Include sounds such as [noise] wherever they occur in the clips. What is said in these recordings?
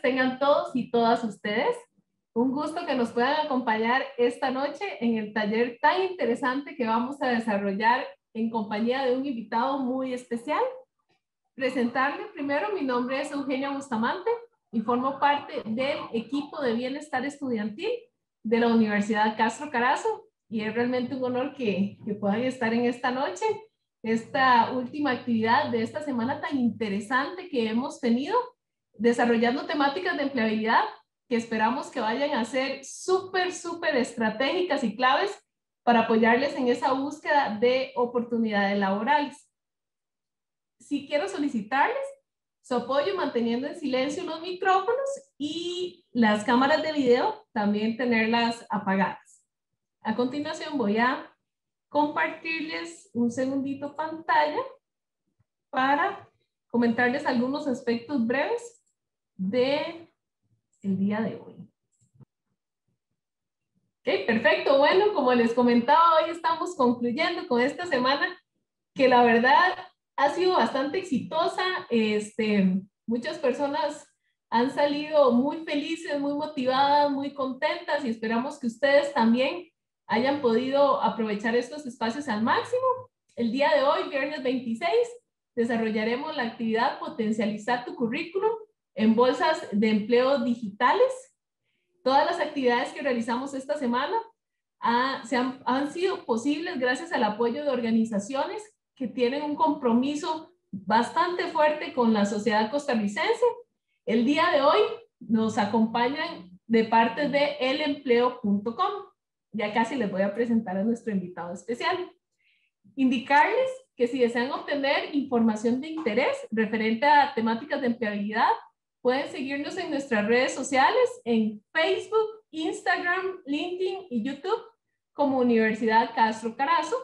tengan todos y todas ustedes. Un gusto que nos puedan acompañar esta noche en el taller tan interesante que vamos a desarrollar en compañía de un invitado muy especial. Presentarle primero, mi nombre es Eugenia Bustamante y formo parte del equipo de bienestar estudiantil de la Universidad Castro Carazo y es realmente un honor que, que puedan estar en esta noche, esta última actividad de esta semana tan interesante que hemos tenido desarrollando temáticas de empleabilidad que esperamos que vayan a ser súper, súper estratégicas y claves para apoyarles en esa búsqueda de oportunidades laborales. Si quiero solicitarles su apoyo manteniendo en silencio los micrófonos y las cámaras de video, también tenerlas apagadas. A continuación voy a compartirles un segundito pantalla para comentarles algunos aspectos breves de el día de hoy. Ok, perfecto. Bueno, como les comentaba, hoy estamos concluyendo con esta semana que la verdad ha sido bastante exitosa. Este, muchas personas han salido muy felices, muy motivadas, muy contentas y esperamos que ustedes también hayan podido aprovechar estos espacios al máximo. El día de hoy, viernes 26, desarrollaremos la actividad Potencializar tu currículum en bolsas de empleo digitales, todas las actividades que realizamos esta semana ah, se han, han sido posibles gracias al apoyo de organizaciones que tienen un compromiso bastante fuerte con la sociedad costarricense. El día de hoy nos acompañan de parte de elempleo.com. Ya casi les voy a presentar a nuestro invitado especial. Indicarles que si desean obtener información de interés referente a temáticas de empleabilidad, Pueden seguirnos en nuestras redes sociales, en Facebook, Instagram, LinkedIn y YouTube como Universidad Castro Carazo.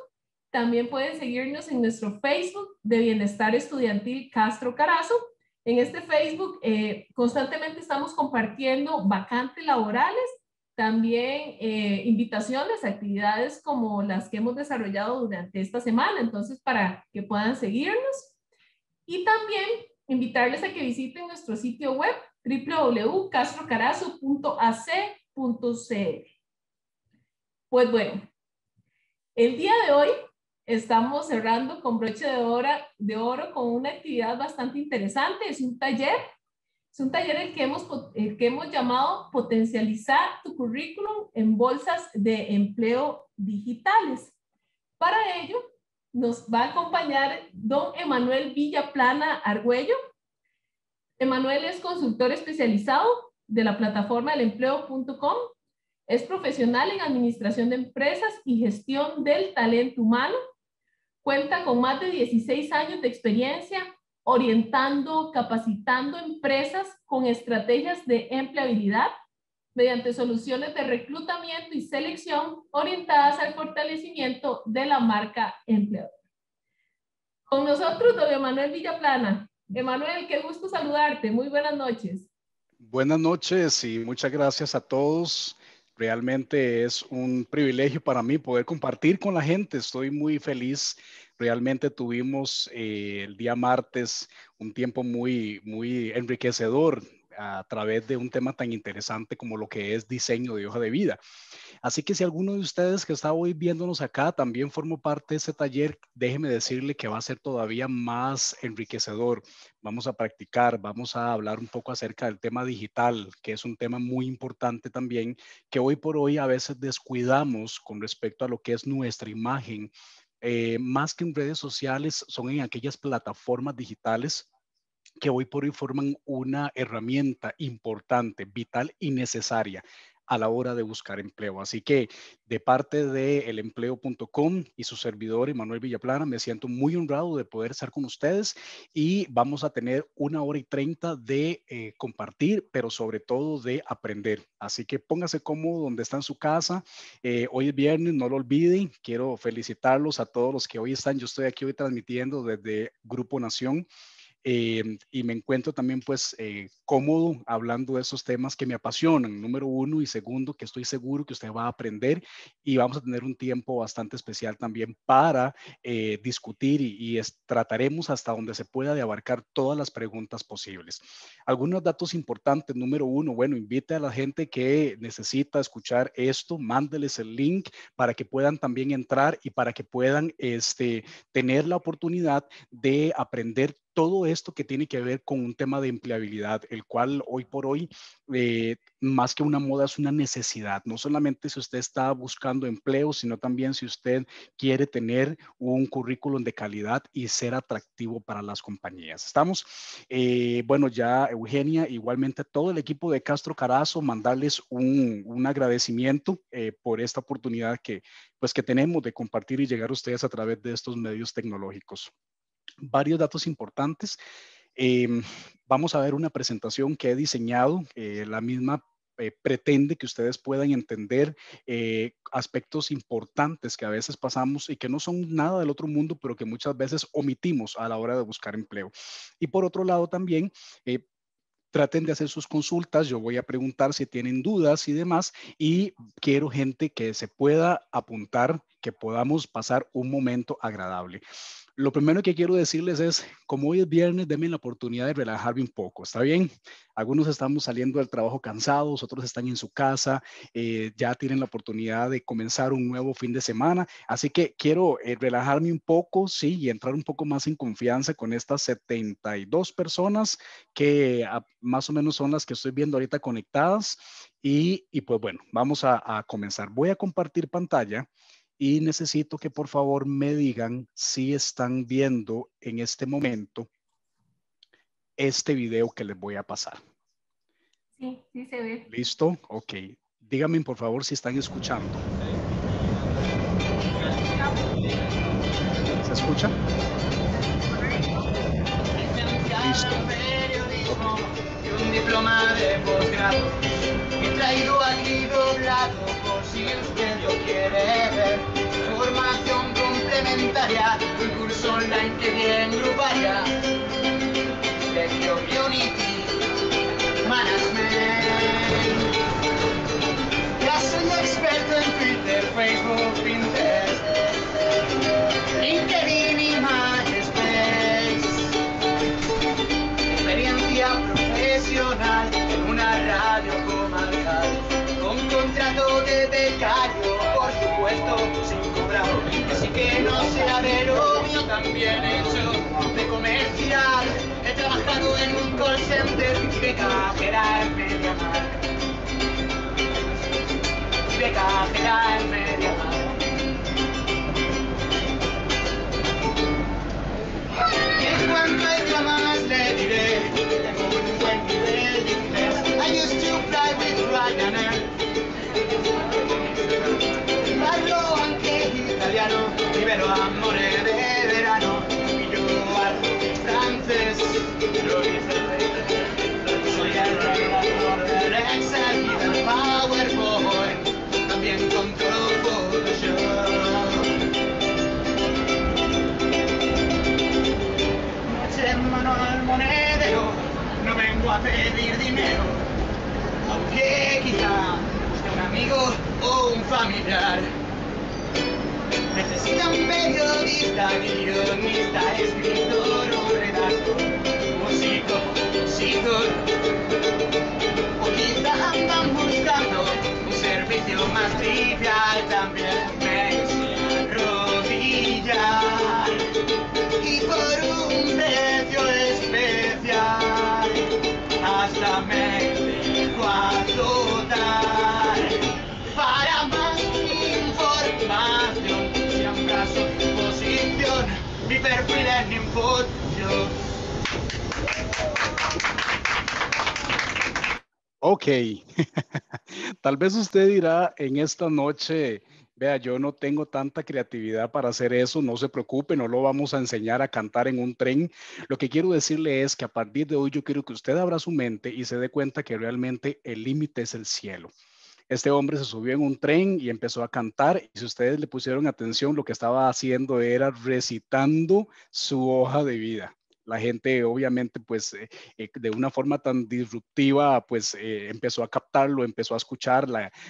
También pueden seguirnos en nuestro Facebook de Bienestar Estudiantil Castro Carazo. En este Facebook eh, constantemente estamos compartiendo vacantes laborales, también eh, invitaciones, actividades como las que hemos desarrollado durante esta semana, entonces para que puedan seguirnos. Y también invitarles a que visiten nuestro sitio web www.castrocarazo.ac.cl. Pues bueno, el día de hoy estamos cerrando con broche de, oro, de oro con una actividad bastante interesante. Es un taller, es un taller el que hemos, el que hemos llamado Potencializar tu currículum en bolsas de empleo digitales. Para ello, nos va a acompañar don Emanuel Villaplana Argüello. Emanuel es consultor especializado de la plataforma del empleo.com. Es profesional en administración de empresas y gestión del talento humano. Cuenta con más de 16 años de experiencia orientando, capacitando empresas con estrategias de empleabilidad mediante soluciones de reclutamiento y selección orientadas al fortalecimiento de la marca empleadora. Con nosotros, don Emanuel Villaplana. Emanuel, qué gusto saludarte. Muy buenas noches. Buenas noches y muchas gracias a todos. Realmente es un privilegio para mí poder compartir con la gente. Estoy muy feliz. Realmente tuvimos eh, el día martes un tiempo muy, muy enriquecedor a través de un tema tan interesante como lo que es diseño de hoja de vida. Así que si alguno de ustedes que está hoy viéndonos acá también formó parte de ese taller, déjeme decirle que va a ser todavía más enriquecedor. Vamos a practicar, vamos a hablar un poco acerca del tema digital, que es un tema muy importante también, que hoy por hoy a veces descuidamos con respecto a lo que es nuestra imagen. Eh, más que en redes sociales, son en aquellas plataformas digitales que hoy por hoy forman una herramienta importante, vital y necesaria a la hora de buscar empleo. Así que de parte de elempleo.com y su servidor Emanuel Villaplana, me siento muy honrado de poder estar con ustedes y vamos a tener una hora y treinta de eh, compartir, pero sobre todo de aprender. Así que póngase cómodo donde está en su casa. Eh, hoy es viernes, no lo olviden. Quiero felicitarlos a todos los que hoy están. Yo estoy aquí hoy transmitiendo desde Grupo Nación. Em, y me encuentro también pues eh, cómodo hablando de esos temas que me apasionan, número uno, y segundo, que estoy seguro que usted va a aprender y vamos a tener un tiempo bastante especial también para eh, discutir y, trataremos hasta donde se pueda de abarcar todas las preguntas posibles. Algunos datos importantes, número uno, bueno, invite a la gente que necesita escuchar esto, mándeles el link para que puedan también entrar y para que puedan este, tener la oportunidad de aprender todo esto que tiene que ver con un tema de empleabilidad, el cual hoy por hoy, eh, más que una moda, es una necesidad. No solamente si usted está buscando empleo, sino también si usted quiere tener un currículum de calidad y ser atractivo para las compañías. Estamos, eh, bueno, ya Eugenia, igualmente todo el equipo de Castro Carazo, mandarles un, agradecimiento eh, por esta oportunidad que, pues, que tenemos de compartir y llegar a ustedes a través de estos medios tecnológicos varios datos importantes. Em, vamos a ver una presentación que he diseñado, la misma eh, pretende que ustedes puedan entender eh, aspectos importantes que a veces pasamos y que no son nada del otro mundo, pero que muchas veces omitimos a la hora de buscar empleo. Y por otro lado también... Eh, traten de hacer sus consultas, yo voy a preguntar si tienen dudas y demás, y quiero gente que se pueda apuntar que podamos pasar un momento agradable. Lo primero que quiero decirles es, como hoy es viernes, denme la oportunidad de relajarme un poco, ¿está bien? Algunos estamos saliendo del trabajo cansados, otros están en su casa, eh, ya tienen la oportunidad de comenzar un nuevo fin de semana, así que quiero eh, relajarme un poco, sí, y entrar un poco más en confianza con estas 72 personas que ah, más o menos son las que estoy viendo ahorita conectadas. Y, pues bueno, vamos a, a comenzar. Voy a compartir pantalla y necesito que por favor me digan si están viendo en este momento este video que les voy a pasar. Sí, sí se ve. ¿Listo? Ok. Díganme por favor si están escuchando. ¿Se escucha? Listo. Un diploma de posgrado He traído ver alimentaria, un curso online que bien gruparia, Legio Community. viene yo de He trabajado en un call center y cajera en media mar. De cajera en media mar. Y en cuanto hay ella le diré, tengo un buen nivel de inglés. I used to fly with Ryanair. Soy el rey de Rex, y del Power Boy, también controlo No se en mano al monedero, no vengo a pedir dinero, aunque quizá sea un amigo o un familiar. Necesita un periodista, guionista, escritor o redactor. O buscando un servicio más trivial también me arrodillar y por un precio especial hasta me dejo total Para más información, si de posición, mi perfil es mi infusión. Ok, [laughs] tal vez usted dirá en esta noche, vea, yo no tengo tanta creatividad para hacer eso, no se preocupe, no lo vamos a enseñar a cantar en un tren. Lo que quiero decirle es que a partir de hoy yo quiero que usted abra su mente y se dé cuenta que realmente el límite es el cielo. Este hombre se subió en un tren y empezó a cantar y si ustedes le pusieron atención, lo que estaba haciendo era recitando su hoja de vida la gente obviamente pues eh, eh, de una forma tan disruptiva pues eh, empezó a captarlo, empezó a escuchar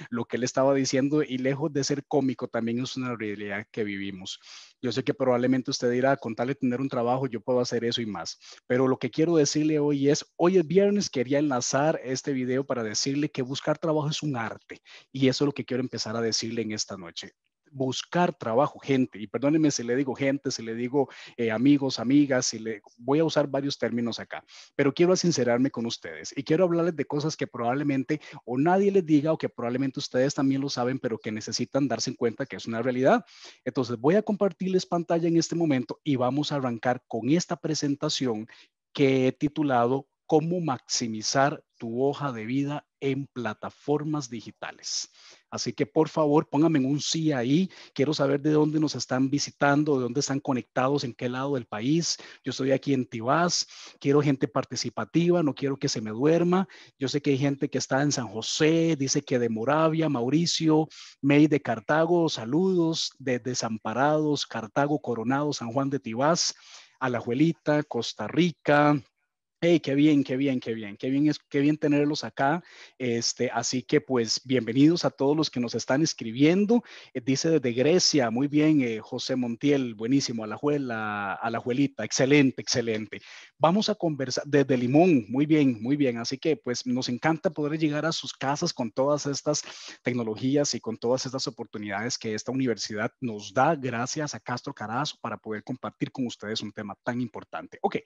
lo que él estaba diciendo y lejos de ser cómico también es una realidad que vivimos. Yo sé que probablemente usted dirá, con tal tener un trabajo, yo puedo hacer eso y más. Pero lo que quiero decirle hoy es, hoy es viernes, quería enlazar este video para decirle que buscar trabajo es un arte. Y eso es lo que quiero empezar a decirle en esta noche buscar trabajo, gente, y perdónenme si le digo gente, si le digo eh, amigos, amigas, si le, voy a usar varios términos acá, pero quiero sincerarme con ustedes y quiero hablarles de cosas que probablemente o nadie les diga o que probablemente ustedes también lo saben, pero que necesitan darse en cuenta que es una realidad. Entonces voy a compartirles pantalla en este momento y vamos a arrancar con esta presentación que he titulado Cómo maximizar tu hoja de vida en plataformas digitales. Así que por favor, pónganme un sí ahí. Quiero saber de dónde nos están visitando, de dónde están conectados, en qué lado del país. Yo estoy aquí en Tibás. Quiero gente participativa, no quiero que se me duerma. Yo sé que hay gente que está en San José, dice que de Moravia, Mauricio, May de Cartago, saludos de Desamparados, Cartago, Coronado, San Juan de Tibás, Alajuelita, Costa Rica, Hey, qué bien, qué bien, qué bien, qué bien es, qué bien tenerlos acá. Este, así que pues bienvenidos a todos los que nos están escribiendo. Eh, dice desde Grecia, muy bien, eh, José Montiel, buenísimo, a la, a la juelita, excelente, excelente. Vamos a conversar desde Limón, muy bien, muy bien. Así que pues nos encanta poder llegar a sus casas con todas estas tecnologías y con todas estas oportunidades que esta universidad nos da gracias a Castro Carazo para poder compartir con ustedes un tema tan importante. Ok,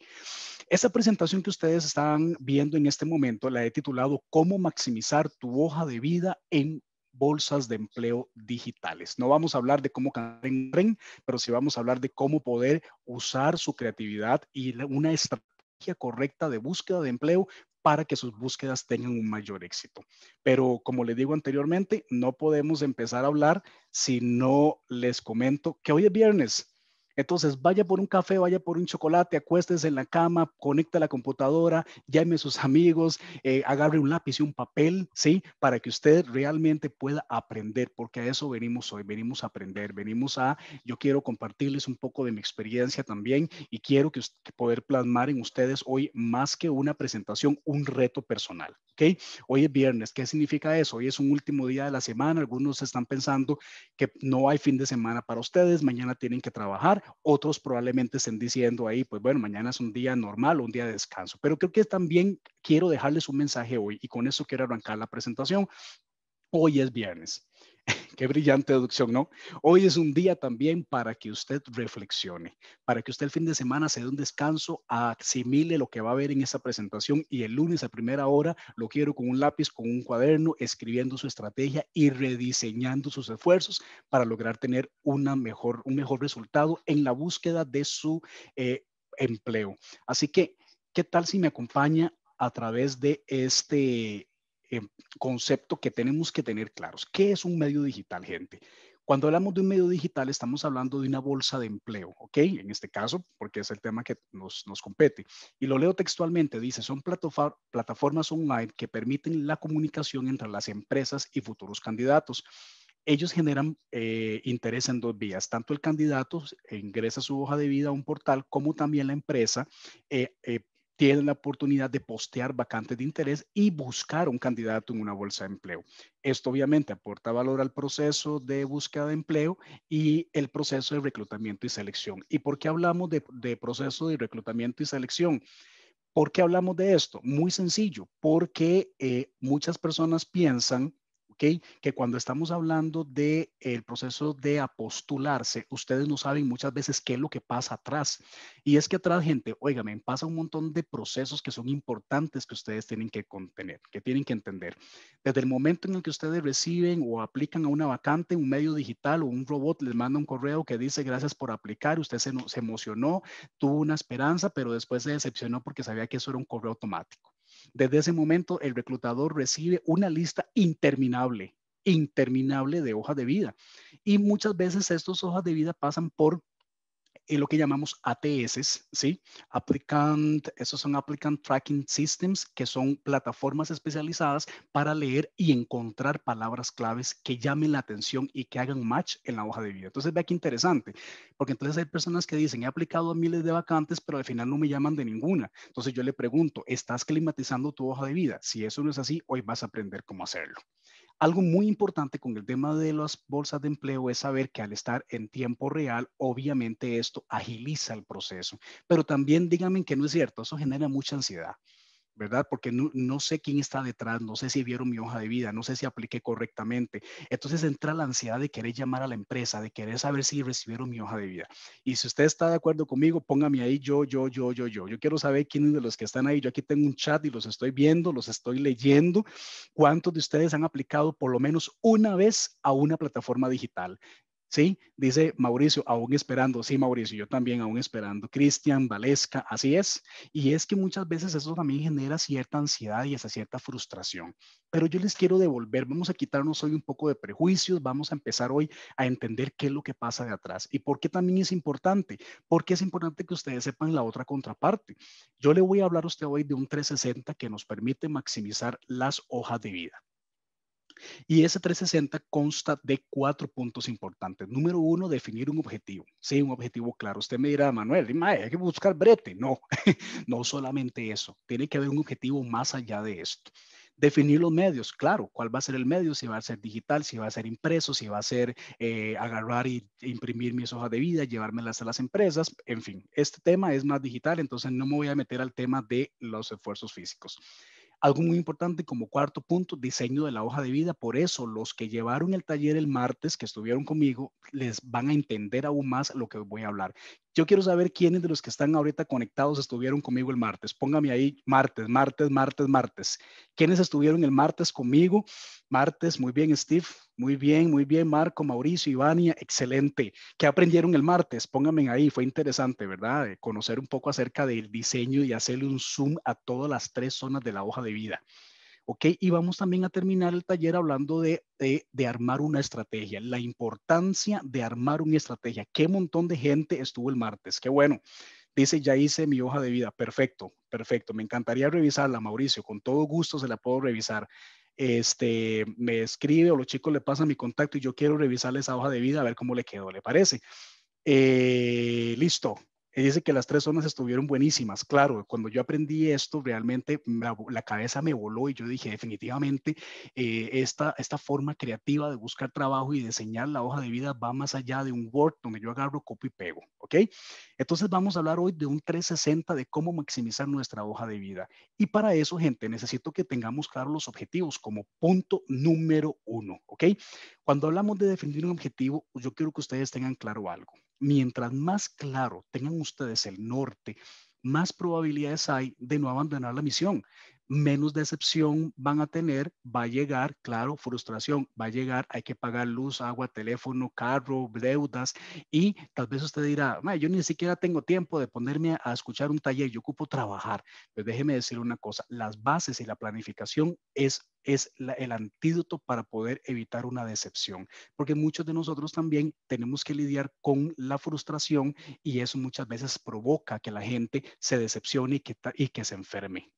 esta presentación que ustedes están viendo en este momento la he titulado ¿Cómo maximizar tu hoja de vida en bolsas de empleo digitales. No vamos a hablar de cómo cambiar en tren, pero sí vamos a hablar de cómo poder usar su creatividad y una estrategia correcta de búsqueda de empleo para que sus búsquedas tengan un mayor éxito. Pero como les digo anteriormente, no podemos empezar a hablar si no les comento que hoy es viernes entonces, vaya por un café, vaya por un chocolate, acuéstese en la cama, conecta la computadora, llame a sus amigos, eh, agarre un lápiz y un papel, ¿sí? Para que usted realmente pueda aprender, porque a eso venimos hoy, venimos a aprender, venimos a, yo quiero compartirles un poco de mi experiencia también y quiero que, poder plasmar en ustedes hoy más que una presentación, un reto personal, ¿ok? Hoy es viernes, ¿qué significa eso? Hoy es un último día de la semana, algunos están pensando que no hay fin de semana para ustedes, mañana tienen que trabajar, otros probablemente estén diciendo ahí, pues bueno, mañana es un día normal un día de descanso, pero creo que también quiero dejarles un mensaje hoy y con eso quiero arrancar la presentación. Hoy es viernes. [laughs] Qué brillante deducción, ¿no? Hoy es un día también para que usted reflexione, para que usted el fin de semana se dé un descanso, asimile lo que va a ver en esa presentación y el lunes a primera hora lo quiero con un lápiz, con un cuaderno, escribiendo su estrategia y rediseñando sus esfuerzos para lograr tener una mejor, un mejor resultado en la búsqueda de su eh, empleo. Así que, ¿qué tal si me acompaña a través de este eh, concepto que tenemos que tener claros. ¿Qué es un medio digital, gente? Cuando hablamos de un medio digital, estamos hablando de una bolsa de empleo, ¿ok? En este caso, porque es el tema que nos, compete. Y lo leo textualmente, dice, son plataformas online que permiten la comunicación entre las empresas y futuros candidatos. Ellos generan eh, interés en dos vías, tanto el candidato ingresa su hoja de vida a un portal como también la empresa eh, eh tienen la oportunidad de postear vacantes de interés y buscar un candidato en una bolsa de empleo. Esto obviamente aporta valor al proceso de búsqueda de empleo y el proceso de reclutamiento y selección. ¿Y por qué hablamos de, proceso de reclutamiento y selección? ¿Por qué hablamos de esto? Muy sencillo, porque eh, muchas personas piensan que cuando estamos hablando del el proceso de apostularse, ustedes no saben muchas veces qué es lo que pasa atrás. Y es que atrás, gente, óigame pasa un montón de procesos que son importantes que ustedes tienen que contener, que tienen que entender. Desde el momento en el que ustedes reciben o aplican a una vacante, un medio digital o un robot les manda un correo que dice gracias por aplicar, usted se, se emocionó, tuvo una esperanza, pero después se decepcionó porque sabía que eso era un correo automático. Desde ese momento, el reclutador recibe una lista interminable, interminable de hojas de vida. Y muchas veces estas hojas de vida pasan por y lo que llamamos ATS, ¿sí? Applicant, esos son Applicant Tracking Systems, que son plataformas especializadas para leer y encontrar palabras claves que llamen la atención y que hagan match en la hoja de vida. Entonces, vea qué interesante, porque entonces hay personas que dicen, he aplicado a miles de vacantes, pero al final no me llaman de ninguna. Entonces, yo le pregunto, ¿estás climatizando tu hoja de vida? Si eso no es así, hoy vas a aprender cómo hacerlo. Algo muy importante con el tema de las bolsas de empleo es saber que al estar en tiempo real, obviamente esto agiliza el proceso, pero también díganme que no es cierto, eso genera mucha ansiedad. ¿verdad? Porque no, sé quién está detrás, no sé si vieron mi hoja de vida, no sé si apliqué correctamente. Entonces entra la ansiedad de querer llamar a la empresa, de querer saber si recibieron mi hoja de vida. Y si usted está de acuerdo conmigo, póngame ahí yo, yo, yo, yo, yo. Yo quiero saber quiénes de los que están ahí. Yo aquí tengo un chat y los estoy viendo, los estoy leyendo. ¿Cuántos de ustedes han aplicado por lo menos una vez a una plataforma digital? Sí, dice Mauricio, aún esperando. Sí, Mauricio, yo también aún esperando. Cristian, Valesca, así es. Y es que muchas veces eso también genera cierta ansiedad y esa cierta frustración. Pero yo les quiero devolver, vamos a quitarnos hoy un poco de prejuicios, vamos a empezar hoy a entender qué es lo que pasa de atrás. ¿Y por qué también es importante? Porque es importante que ustedes sepan la otra contraparte. Yo le voy a hablar a usted hoy de un 360 que nos permite maximizar las hojas de vida. Y ese 360 consta de cuatro puntos importantes. Número uno, definir un objetivo. Sí, un objetivo claro. Usted me dirá, Manuel, hay que buscar brete. No, [laughs] no solamente eso. Tiene que haber un objetivo más allá de esto. Definir los medios, claro, cuál va a ser el medio, si va a ser digital, si va a ser impreso, si va a ser eh, agarrar y imprimir mis hojas de vida, llevármelas a las empresas, en fin, este tema es más digital, entonces no me voy a meter al tema de los esfuerzos físicos. Algo muy importante como cuarto punto, diseño de la hoja de vida. Por eso los que llevaron el taller el martes, que estuvieron conmigo, les van a entender aún más lo que voy a hablar. Yo quiero saber quiénes de los que están ahorita conectados estuvieron conmigo el martes. Póngame ahí martes, martes, martes, martes. ¿Quiénes estuvieron el martes conmigo? Martes, muy bien, Steve. Muy bien, muy bien, Marco, Mauricio, Ivania, excelente. ¿Qué aprendieron el martes? Pónganme ahí, fue interesante, ¿verdad? Eh, conocer un poco acerca del diseño y hacerle un zoom a todas las tres zonas de la hoja de vida. ¿ok? Y vamos también a terminar el taller hablando de, armar una estrategia, la importancia de armar una estrategia. Qué montón de gente estuvo el martes, qué bueno. Dice, ya hice mi hoja de vida, perfecto, perfecto. Me encantaría revisarla, Mauricio, con todo gusto se la puedo revisar. Este, me escribe o los chicos le pasan mi contacto y yo quiero revisar esa hoja de vida a ver cómo le quedó, ¿le parece? Eh, listo, dice que las tres zonas estuvieron buenísimas. Claro, cuando yo aprendí esto, realmente la, cabeza me voló y yo dije, definitivamente, eh, esta, esta forma creativa de buscar trabajo y diseñar la hoja de vida va más allá de un Word donde yo agarro, copio y pego. ¿Ok? Entonces vamos a hablar hoy de un 360 de cómo maximizar nuestra hoja de vida. Y para eso, gente, necesito que tengamos claros los objetivos como punto número uno. ¿Ok? Cuando hablamos de definir un objetivo, yo quiero que ustedes tengan claro algo mientras más claro tengan ustedes el norte, más probabilidades hay de no abandonar la misión menos decepción van a tener, va a llegar, claro, frustración, va a llegar, hay que pagar luz, agua, teléfono, carro, deudas y tal vez usted dirá, yo ni siquiera tengo tiempo de ponerme a escuchar un taller, yo ocupo trabajar. Pues déjeme decir una cosa, las bases y la planificación es es el antídoto para poder evitar una decepción, porque muchos de nosotros también tenemos que lidiar con la frustración y eso muchas veces provoca que la gente se decepcione que, y que se enferme.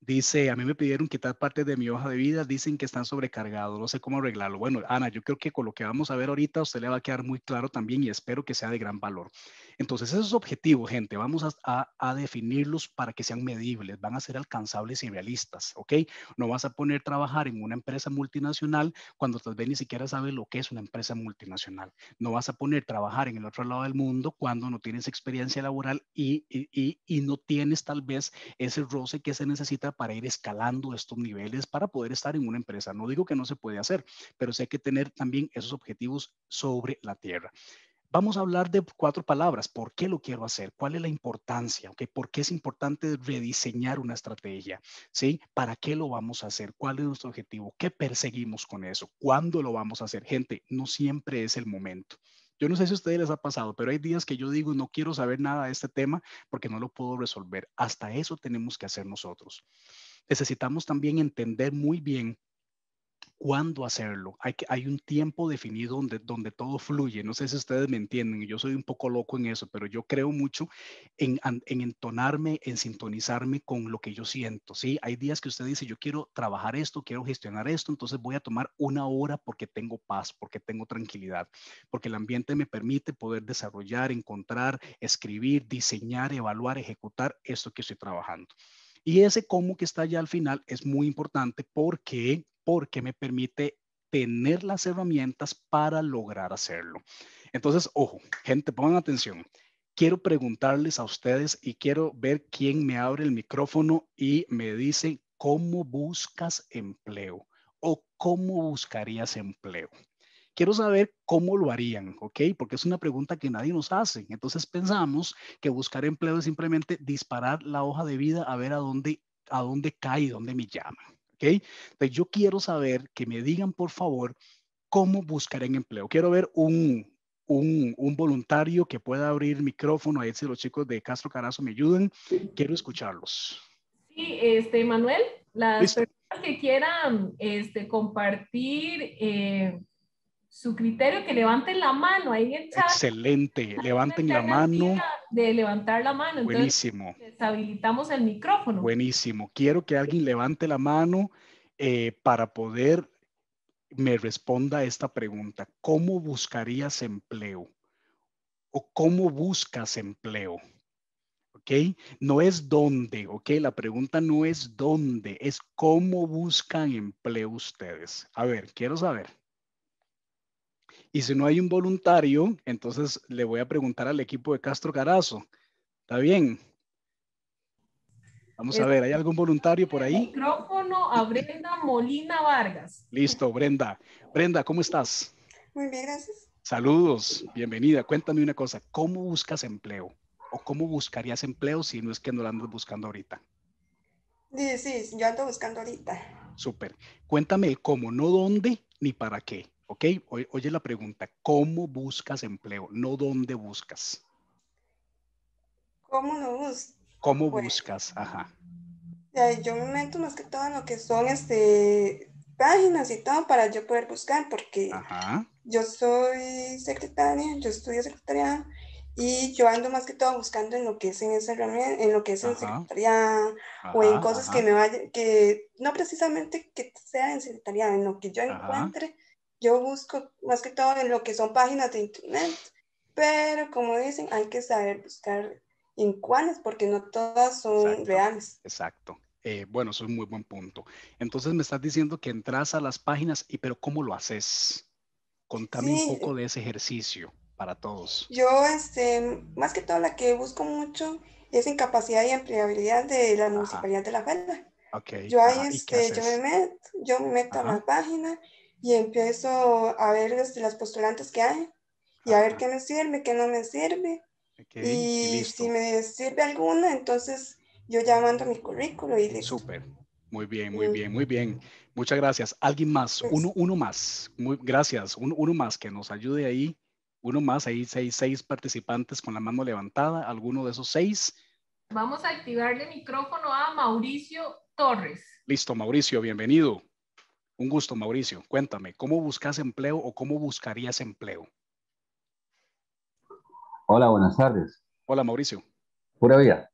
Dice, a mí me pidieron quitar parte de mi hoja de vida, dicen que están sobrecargados, no sé cómo arreglarlo. Bueno, Ana, yo creo que con lo que vamos a ver ahorita, usted le va a quedar muy claro también y espero que sea de gran valor. Entonces, esos objetivos, gente, vamos a, definirlos para que sean medibles, van a ser alcanzables y realistas, ¿ok? No vas a poner trabajar en una empresa multinacional cuando tal vez ni siquiera sabes lo que es una empresa multinacional. No vas a poner trabajar en el otro lado del mundo cuando no tienes experiencia laboral y, y no tienes tal vez ese roce que se necesita para ir escalando estos niveles para poder estar en una empresa. No digo que no se puede hacer, pero sí hay que tener también esos objetivos sobre la tierra. Vamos a hablar de cuatro palabras. ¿Por qué lo quiero hacer? ¿Cuál es la importancia? ¿Por qué es importante rediseñar una estrategia? ¿Sí? ¿Para qué lo vamos a hacer? ¿Cuál es nuestro objetivo? ¿Qué perseguimos con eso? ¿Cuándo lo vamos a hacer? Gente, no siempre es el momento. Yo no sé si a ustedes les ha pasado, pero hay días que yo digo, no quiero saber nada de este tema porque no lo puedo resolver. Hasta eso tenemos que hacer nosotros. Necesitamos también entender muy bien cuándo hacerlo. Hay, hay un tiempo definido donde, donde todo fluye. No sé si ustedes me entienden, yo soy un poco loco en eso, pero yo creo mucho en, entonarme, en sintonizarme con lo que yo siento. ¿sí? Hay días que usted dice, yo quiero trabajar esto, quiero gestionar esto, entonces voy a tomar una hora porque tengo paz, porque tengo tranquilidad, porque el ambiente me permite poder desarrollar, encontrar, escribir, diseñar, evaluar, ejecutar esto que estoy trabajando. Y ese cómo que está ya al final es muy importante porque porque me permite tener las herramientas para lograr hacerlo. Entonces, ojo, gente, pongan atención. Quiero preguntarles a ustedes y quiero ver quién me abre el micrófono y me dice cómo buscas empleo o cómo buscarías empleo. Quiero saber cómo lo harían, ¿ok? Porque es una pregunta que nadie nos hace. Entonces pensamos que buscar empleo es simplemente disparar la hoja de vida a ver a dónde, a dónde cae, dónde me llama. ¿ok? Entonces yo quiero saber que me digan, por favor, cómo buscar en empleo. Quiero ver un, voluntario que pueda abrir micrófono, a ver si los chicos de Castro Carazo me ayudan. Quiero escucharlos. Sí, este, Manuel, las personas que quieran este, compartir eh, su criterio, que levanten la mano ahí en chat. Excelente, levanten la mano. De levantar la mano. Buenísimo. deshabilitamos el micrófono. Buenísimo. Quiero que alguien levante la mano eh, para poder me responda a esta pregunta. ¿Cómo buscarías empleo? ¿O cómo buscas empleo? ¿Ok? No es dónde, ¿ok? La pregunta no es dónde, es cómo buscan empleo ustedes. A ver, quiero saber. Y si no hay un voluntario, entonces le voy a preguntar al equipo de Castro Carazo. ¿Está bien? Vamos a ver, ¿hay algún voluntario por ahí? Micrófono a Brenda Molina Vargas. Listo, Brenda. Brenda, ¿cómo estás? Muy bien, gracias. Saludos, bienvenida. Cuéntame una cosa, ¿cómo buscas empleo? ¿O cómo buscarías empleo si no es que no lo andas buscando ahorita? Sí, sí, yo ando buscando ahorita. Súper. Cuéntame cómo, no dónde ni para qué. ¿Ok? Oye la pregunta, ¿cómo buscas empleo? No dónde buscas. ¿Cómo lo buscas? ¿Cómo pues buscas? Ajá. Yo me meto más que todo en lo que son este, páginas y todo para yo poder buscar, porque yo soy secretaria, yo estudio secretaria y yo ando más que todo buscando en lo que es en esa herramienta, en lo que es secretaria o en cosas que me vayan, que no precisamente que sea en secretaria, en lo que yo encuentre yo busco más que todo en lo que son páginas de internet, pero como dicen, hay que saber buscar en cuáles, porque no todas son reales. Exacto. Eh, bueno, eso es un muy buen punto. Entonces me estás diciendo que entras a las páginas, y pero ¿cómo lo haces? Contame un poco de ese ejercicio para todos. Yo, este, más que todo la que busco mucho es en capacidad y empleabilidad de la municipalidad de La Falda. Okay. Yo ahí, este, yo me meto, yo meto a la página y empiezo a ver desde las postulantes que hay y a ver qué me sirve, qué no me sirve. y, si me sirve alguna, entonces yo ya mando mi currículo y listo. Súper. Muy bien, muy mm. bien, muy bien. Muchas gracias. ¿Alguien más? Pues uno, más. Muy, gracias. Uno, más que nos ayude ahí. Uno más. Ahí seis, participantes con la mano levantada. Alguno de esos seis. Vamos a activar el micrófono a Mauricio Torres. Listo, Mauricio, bienvenido. Un gusto, Mauricio. Cuéntame, ¿cómo buscas empleo o cómo buscarías empleo? Hola, buenas tardes. Hola, Mauricio. Pura vida.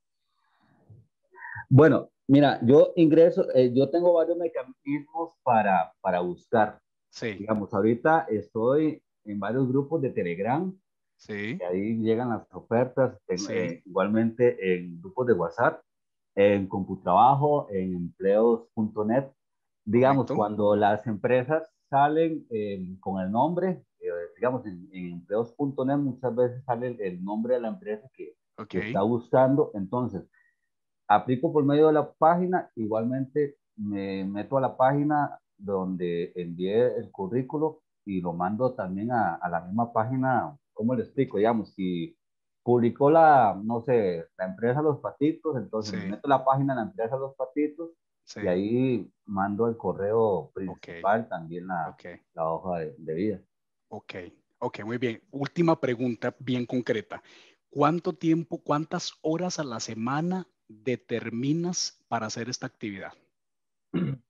Bueno, mira, yo ingreso, eh, yo tengo varios mecanismos para, buscar. Sí. Digamos, ahorita estoy en varios grupos de Telegram. Sí. ahí llegan las ofertas. Eh, igualmente en grupos de WhatsApp, en Computrabajo, en empleos.net digamos, cuando las empresas salen eh, con el nombre, eh, digamos, en, en empleos.net muchas veces sale el, nombre de la empresa que, está buscando. Entonces, aplico por medio de la página, igualmente me meto a la página donde envié el currículo y lo mando también a, la misma página, ¿cómo le explico? Digamos, si publicó la, no sé, la empresa Los Patitos, entonces me meto a la página de la empresa Los Patitos y ahí mando el correo principal también la, la hoja de, vida. Ok, ok, muy bien. Última pregunta bien concreta. ¿Cuánto tiempo, cuántas horas a la semana determinas para hacer esta actividad? [clears throat]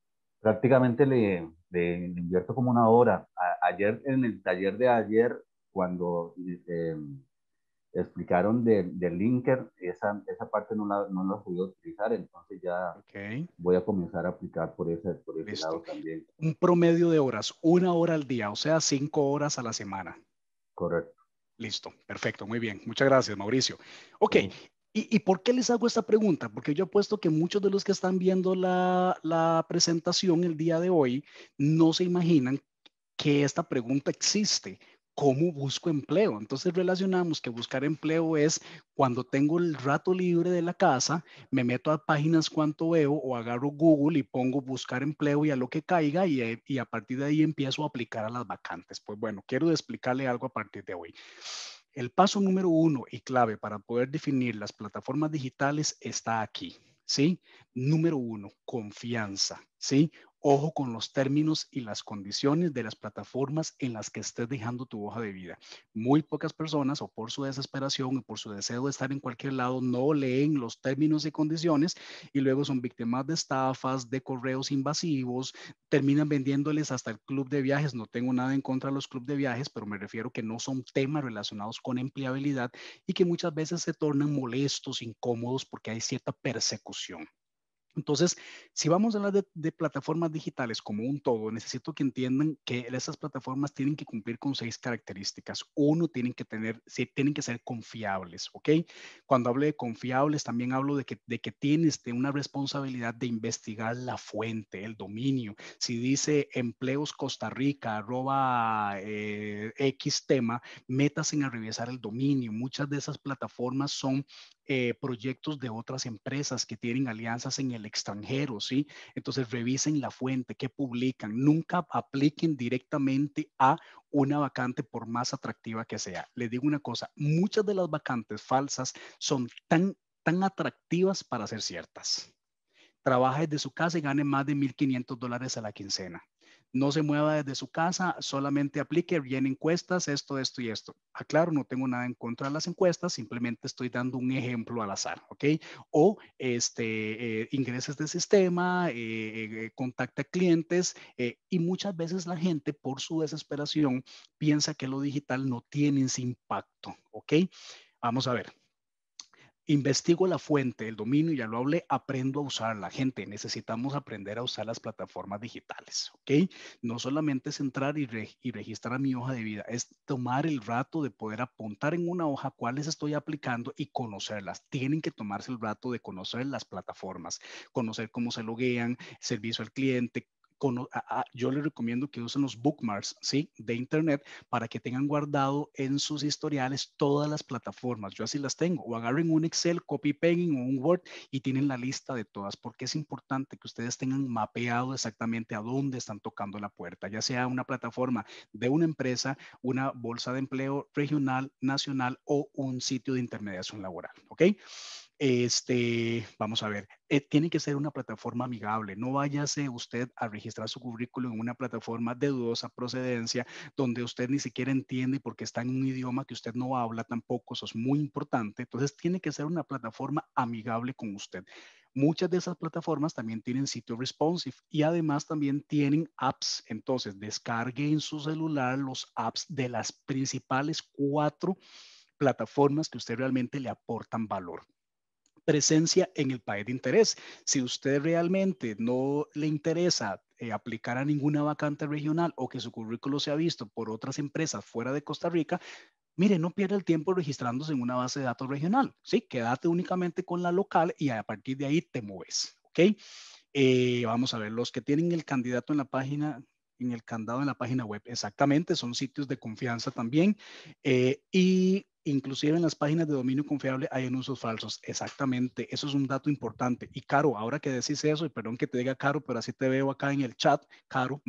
Prácticamente le, invierto como una hora. ayer, en el taller de ayer, cuando eh, explicaron del de linker, esa, esa parte no la, no la utilizar, entonces ya voy a comenzar a aplicar por ese, por ese lado también. Un promedio de horas, una hora al día, o sea, cinco horas a la semana. Correcto. Listo, perfecto, muy bien. Muchas gracias, Mauricio. Ok, ¿Y, ¿y, por qué les hago esta pregunta? Porque yo apuesto que muchos de los que están viendo la, la presentación el día de hoy no se imaginan que esta pregunta existe ¿cómo busco empleo? Entonces relacionamos que buscar empleo es cuando tengo el rato libre de la casa, me meto a páginas cuanto veo o agarro Google y pongo buscar empleo y a lo que caiga y, eh, y a partir de ahí empiezo a aplicar a las vacantes. Pues bueno, quiero explicarle algo a partir de hoy. El paso número uno y clave para poder definir las plataformas digitales está aquí. ¿sí? Número uno, confianza, ¿sí? ojo con los términos y las condiciones de las plataformas en las que estés dejando tu hoja de vida. Muy pocas personas, o por su desesperación o por su deseo de estar en cualquier lado, no leen los términos y condiciones y luego son víctimas de estafas, de correos invasivos, terminan vendiéndoles hasta el club de viajes. No tengo nada en contra de los clubes de viajes, pero me refiero que no son temas relacionados con empleabilidad y que muchas veces se tornan molestos, incómodos, porque hay cierta persecución. Entonces, si vamos a hablar de, plataformas digitales como un todo, necesito que entiendan que esas plataformas tienen que cumplir con seis características. Uno, tienen que tener, tienen que ser confiables, ¿ok? Cuando hablo de confiables, también hablo de que, tienes una responsabilidad de investigar la fuente, el dominio. Si dice empleos Costa Rica, arroba eh, X tema, metas en revisar el dominio. Muchas de esas plataformas son eh, proyectos de otras empresas que tienen alianzas en el extranjero, ¿sí? Entonces revisen la fuente, que publican. Nunca apliquen directamente a una vacante por más atractiva que sea. Les digo una cosa, muchas de las vacantes falsas son tan, tan atractivas para ser ciertas. Trabaja desde su casa y gane más de 1.500 dólares a la quincena no se mueva desde su casa, solamente aplique, bien encuestas, esto, esto y esto. Aclaro, no tengo nada en contra de las encuestas, simplemente estoy dando un ejemplo al azar, ¿ok? O este, eh, ingreses de sistema, eh, eh, contacta clientes y muchas veces la gente por su desesperación piensa que lo digital no tiene ese impacto, ¿ok? Vamos a ver investigo la fuente, el dominio, ya lo hablé, aprendo a usar la gente. Necesitamos aprender a usar las plataformas digitales, ¿ok? No solamente es entrar y, registrar y, registrar mi hoja de vida, es tomar el rato de poder apuntar en una hoja cuáles estoy aplicando y conocerlas. Tienen que tomarse el rato de conocer las plataformas, conocer cómo se loguean, servicio al cliente, yo les recomiendo que usen los bookmarks ¿sí? de Internet para que tengan guardado en sus historiales todas las plataformas. Yo así las tengo. O agarren un Excel, copy peguen o un Word y tienen la lista de todas, porque es importante que ustedes tengan mapeado exactamente a dónde están tocando la puerta, ya sea una plataforma de una empresa, una bolsa de empleo regional, nacional o un sitio de intermediación laboral. ¿Ok? Este, vamos a ver, eh, tiene que ser una plataforma amigable. No váyase usted a registrar su currículum en una plataforma de dudosa procedencia donde usted ni siquiera entiende porque está en un idioma que usted no habla tampoco. Eso es muy importante. Entonces, tiene que ser una plataforma amigable con usted. Muchas de esas plataformas también tienen sitio responsive y además también tienen apps. Entonces, descargue en su celular los apps de las principales cuatro plataformas que usted realmente le aportan valor presencia en el país de interés. Si usted realmente no le interesa eh, aplicar a ninguna vacante regional o que su currículo sea visto por otras empresas fuera de Costa Rica, mire, no pierda el tiempo registrándose en una base de datos regional. Sí, quédate únicamente con la local y a partir de ahí te mueves. ¿Ok? Eh, vamos a ver, los que tienen el candidato en la página, en el candado en la página web, exactamente, son sitios de confianza también. Eh, y Inclusive en las páginas de dominio confiable hay anuncios falsos. Exactamente, eso es un dato importante. Y Caro, ahora que decís eso, y perdón que te diga Caro, pero así te veo acá en el chat, Caro.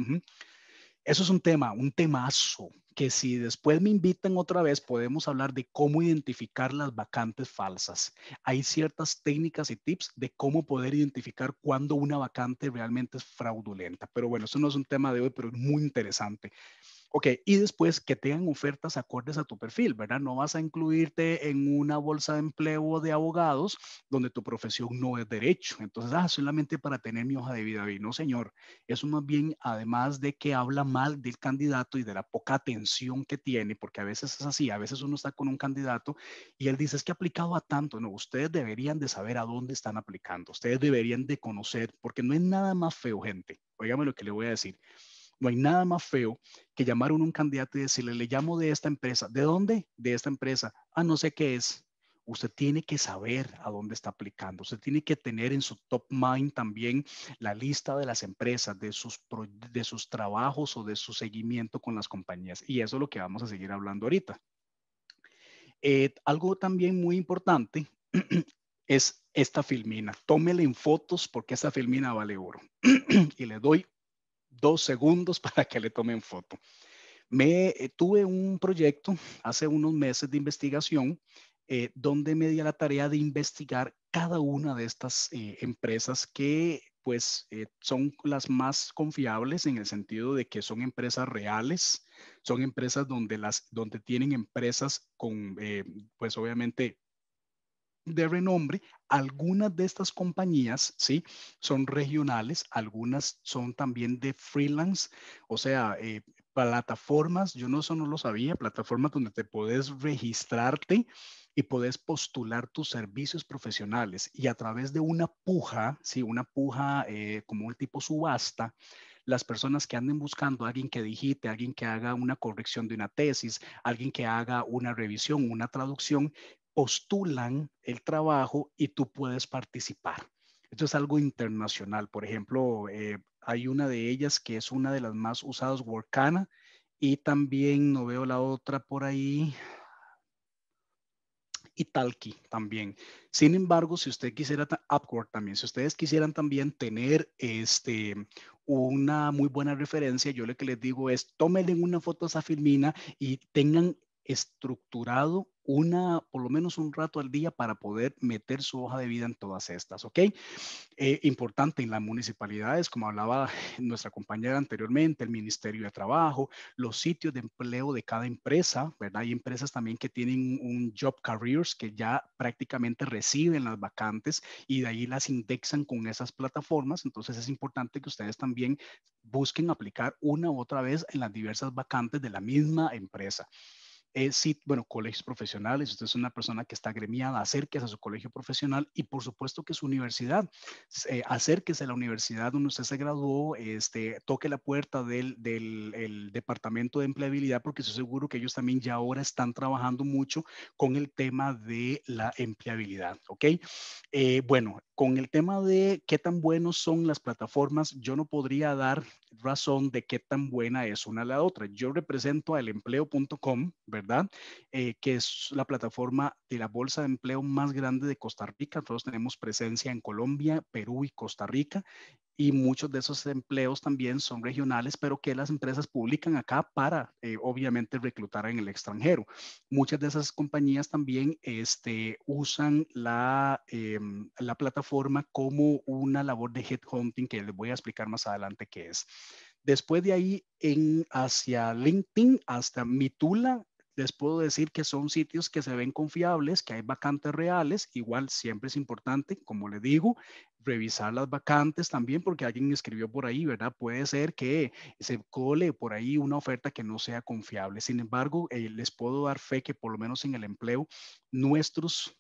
Eso es un tema, un temazo, que si después me invitan otra vez, podemos hablar de cómo identificar las vacantes falsas. Hay ciertas técnicas y tips de cómo poder identificar cuando una vacante realmente es fraudulenta. Pero bueno, eso no es un tema de hoy, pero es muy interesante. Ok, y después que tengan ofertas acordes a tu perfil, ¿verdad? No vas a incluirte en una bolsa de empleo de abogados donde tu profesión no es derecho. Entonces, ah, solamente para tener mi hoja de vida. Y no, señor, eso más bien, además de que habla mal del candidato y de la poca atención que tiene, porque a veces es así, a veces uno está con un candidato y él dice, es que ha aplicado a tanto. No, ustedes deberían de saber a dónde están aplicando, ustedes deberían de conocer, porque no es nada más feo, gente. Óigame lo que le voy a decir. No hay nada más feo que llamar a un candidato y decirle, le llamo de esta empresa. ¿De dónde? De esta empresa. Ah, no sé qué es. Usted tiene que saber a dónde está aplicando. Usted tiene que tener en su top mind también la lista de las empresas, de sus, de sus trabajos o de su seguimiento con las compañías. Y eso es lo que vamos a seguir hablando ahorita. Eh, algo también muy importante [clears throat] es esta filmina. Tómele en fotos porque esta filmina vale oro. [clears throat] y le doy dos segundos [laughs] para que le tomen foto. Me eh, tuve un proyecto hace unos meses de investigación eh, donde me di a la tarea de investigar cada una de estas eh, empresas que pues son las más confiables en el sentido de que son empresas reales, son empresas donde, las, donde tienen empresas con, pues obviamente, de renombre, algunas de estas compañías, ¿sí? Son regionales, algunas son también de freelance, o sea, eh, plataformas, yo no, eso no lo sabía, plataformas donde te puedes registrarte y puedes postular tus servicios profesionales y a través de una puja, ¿sí? Una puja eh, como un tipo subasta, las personas que anden buscando a alguien que digite, alguien que haga una corrección de una tesis, alguien que haga una revisión, una traducción, postulan el trabajo y tú puedes participar. Esto es algo internacional. Por ejemplo, eh, hay una de ellas que es una de las más usadas, Workana, y también no veo la otra por ahí. Y también. Sin embargo, si usted quisiera, Upwork también, si ustedes quisieran también tener este, una muy buena referencia, yo lo que les digo es, tómenle una foto a esa filmina y tengan estructurado una, por lo menos un rato al día para poder meter su hoja de vida en todas estas, ¿ok? Eh, importante en las municipalidades, como hablaba [laughs] nuestra compañera anteriormente, el Ministerio de Trabajo, los sitios de empleo de cada empresa, ¿verdad? Hay empresas también que tienen un job careers que ya prácticamente reciben las vacantes y de ahí las indexan con esas plataformas, entonces es importante que ustedes también busquen aplicar una u otra vez en las diversas vacantes de la misma empresa. Eh, sí, bueno, colegios profesionales, usted es una persona que está gremiada, acérquese a su colegio profesional y por supuesto que su universidad, eh, acérquese a la universidad donde usted se graduó, este, toque la puerta del, del departamento de empleabilidad porque estoy seguro que ellos también ya ahora están trabajando mucho con el tema de la empleabilidad, ¿ok? Eh, bueno, con el tema de qué tan buenos son las plataformas, yo no podría dar razón de qué tan buena es una la otra. Yo represento al empleo.com, ¿verdad? Eh, que es la plataforma de la bolsa de empleo más grande de Costa Rica. Nosotros tenemos presencia en Colombia, Perú y Costa Rica y muchos de esos empleos también son regionales, pero que las empresas publican acá para, eh, obviamente, reclutar en el extranjero. Muchas de esas compañías también este, usan la, em, la plataforma como una labor de headhunting que les voy a explicar más adelante qué es. Después de ahí, en, hacia LinkedIn, hasta Mitula, les puedo decir que son sitios que se ven confiables, que hay vacantes reales. Igual siempre es importante, como le digo, revisar las vacantes también, porque alguien escribió por ahí, ¿verdad? Puede ser que se cole por ahí una oferta que no sea confiable. Sin embargo, eh, les puedo dar fe que por lo menos en el empleo, nuestros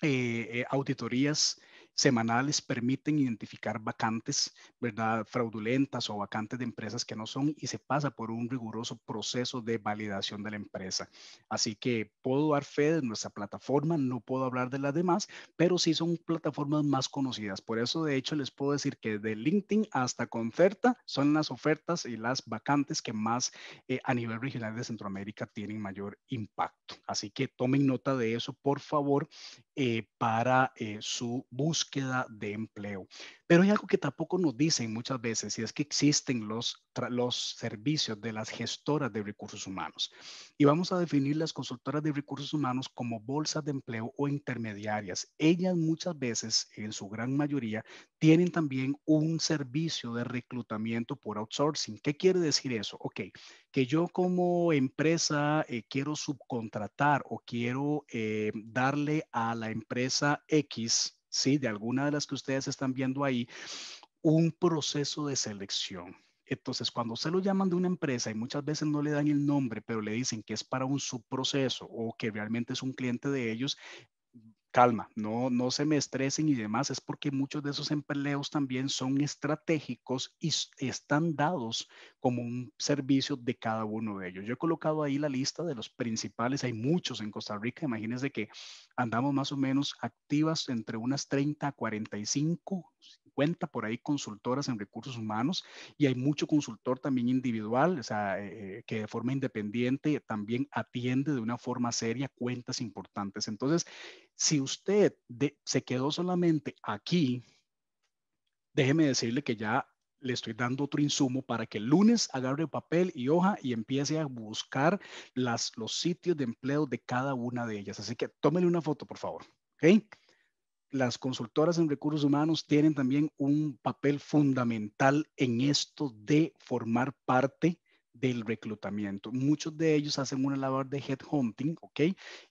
eh, eh, auditorías semanales permiten identificar vacantes, ¿verdad? Fraudulentas o vacantes de empresas que no son y se pasa por un riguroso proceso de validación de la empresa. Así que puedo dar fe de nuestra plataforma, no puedo hablar de las demás, pero sí son plataformas más conocidas. Por eso, de hecho, les puedo decir que de LinkedIn hasta Concerta son las ofertas y las vacantes que más eh, a nivel regional de Centroamérica tienen mayor impacto. Así que tomen nota de eso, por favor, eh, para eh, su búsqueda búsqueda de empleo. Pero hay algo que tampoco nos dicen muchas veces y es que existen los, los servicios de las gestoras de recursos humanos. Y vamos a definir las consultoras de recursos humanos como bolsas de empleo o intermediarias. Ellas muchas veces, en su gran mayoría, tienen también un servicio de reclutamiento por outsourcing. ¿Qué quiere decir eso? Ok, que yo como empresa eh, quiero subcontratar o quiero eh, darle a la empresa X ¿sí? De alguna de las que ustedes están viendo ahí, un proceso de selección. Entonces, cuando se lo llaman de una empresa y muchas veces no le dan el nombre, pero le dicen que es para un subproceso o que realmente es un cliente de ellos, calma, no, no se me estresen y demás, es porque muchos de esos empleos también son estratégicos y están dados como un servicio de cada uno de ellos. Yo he colocado ahí la lista de los principales, hay muchos en Costa Rica, imagínense que andamos más o menos activas entre unas 30 a 45 cuenta por ahí consultoras en recursos humanos y hay mucho consultor también individual, o sea, eh, eh, que de forma independiente también atiende de una forma seria cuentas importantes. Entonces, si usted se quedó solamente aquí, déjeme decirle que ya le estoy dando otro insumo para que el lunes agarre papel y hoja y empiece a buscar las, los sitios de empleo de cada una de ellas. Así que tómele una foto, por favor. ¿Okay? las consultoras en recursos humanos tienen también un papel fundamental en esto de formar parte del reclutamiento. Muchos de ellos hacen una labor de headhunting, ¿ok?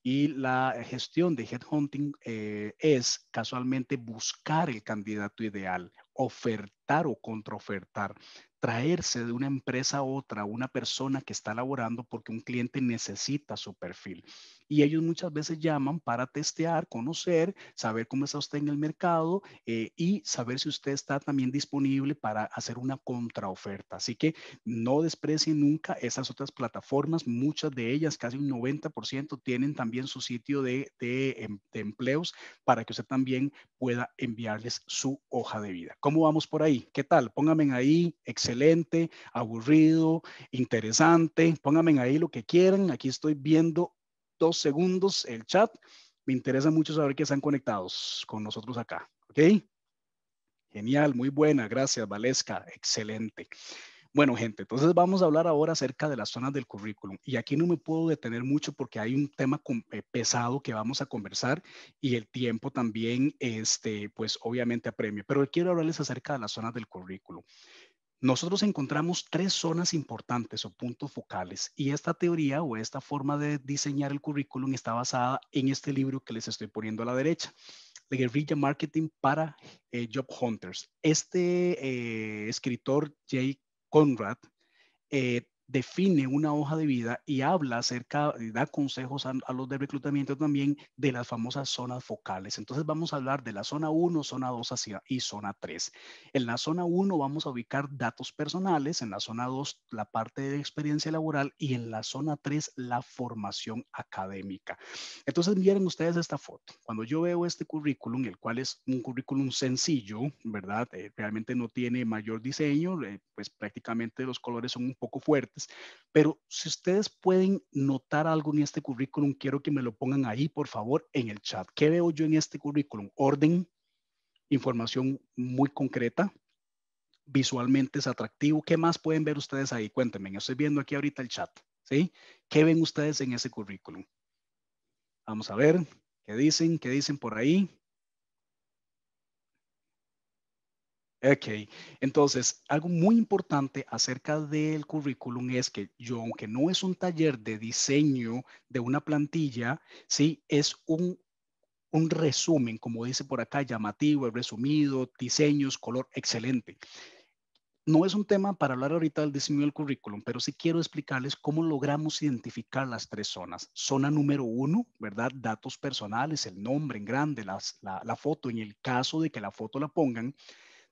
Y la gestión de headhunting eh, es casualmente buscar el candidato ideal, ofertar o contraofertar traerse de una empresa a otra una persona que está laborando porque un cliente necesita su perfil. Y ellos muchas veces llaman para testear, conocer, saber cómo está usted en el mercado eh, y saber si usted está también disponible para hacer una contraoferta. Así que no desprecie nunca esas otras plataformas. Muchas de ellas, casi un 90%, tienen también su sitio em, de, empleos para que usted también pueda enviarles su hoja de vida. ¿Cómo vamos por ahí? ¿Qué tal? Pónganme ahí, etc excelente, aburrido, interesante. Pónganme ahí lo que quieran. Aquí estoy viendo dos segundos el chat. Me interesa mucho saber que están conectados con nosotros acá. ¿Ok? Genial, muy buena. Gracias, Valesca. Excelente. Bueno, gente, entonces vamos a hablar ahora acerca de las zonas del currículum. Y aquí no me puedo detener mucho porque hay un tema eh, pesado que vamos a conversar y el tiempo también, este, pues obviamente apremia. Pero quiero hablarles acerca de las zonas del currículum nosotros encontramos tres zonas importantes o puntos focales y esta teoría o esta forma de diseñar el currículum está basada en este libro que les estoy poniendo a la derecha, de Guerrilla Marketing para eh, Job Hunters. Este eh, escritor, Jay Conrad, eh, define una hoja de vida y habla acerca, eh, da consejos a, los de reclutamiento también de las famosas zonas focales. Entonces vamos a hablar de la zona 1, zona 2 hacia, y zona 3. En la zona 1 vamos a ubicar datos personales, en la zona 2 la parte de experiencia laboral y en la zona 3 la formación académica. Entonces miren ustedes esta foto. Cuando yo veo este currículum, el cual es un currículum sencillo, ¿verdad? Eh, realmente no tiene mayor diseño, eh, pues prácticamente los colores son un poco fuertes pero si ustedes pueden notar algo en este currículum, quiero que me lo pongan ahí, por favor, en el chat. ¿Qué veo yo en este currículum? Orden, información muy concreta, visualmente es atractivo. ¿Qué más pueden ver ustedes ahí? Cuéntenme, yo estoy viendo aquí ahorita el chat, ¿sí? ¿Qué ven ustedes en ese currículum? Vamos a ver, ¿qué dicen? ¿Qué dicen por ahí? Ok, entonces algo muy importante acerca del currículum es que yo, aunque no es un taller de diseño de una plantilla, sí, es un, un resumen, como dice por acá, llamativo, resumido, diseños, color, excelente. No es un tema para hablar ahorita del diseño del currículum, pero sí quiero explicarles cómo logramos identificar las tres zonas. Zona número uno, ¿verdad? Datos personales, el nombre en grande, la, la foto, en el caso de que la foto la pongan.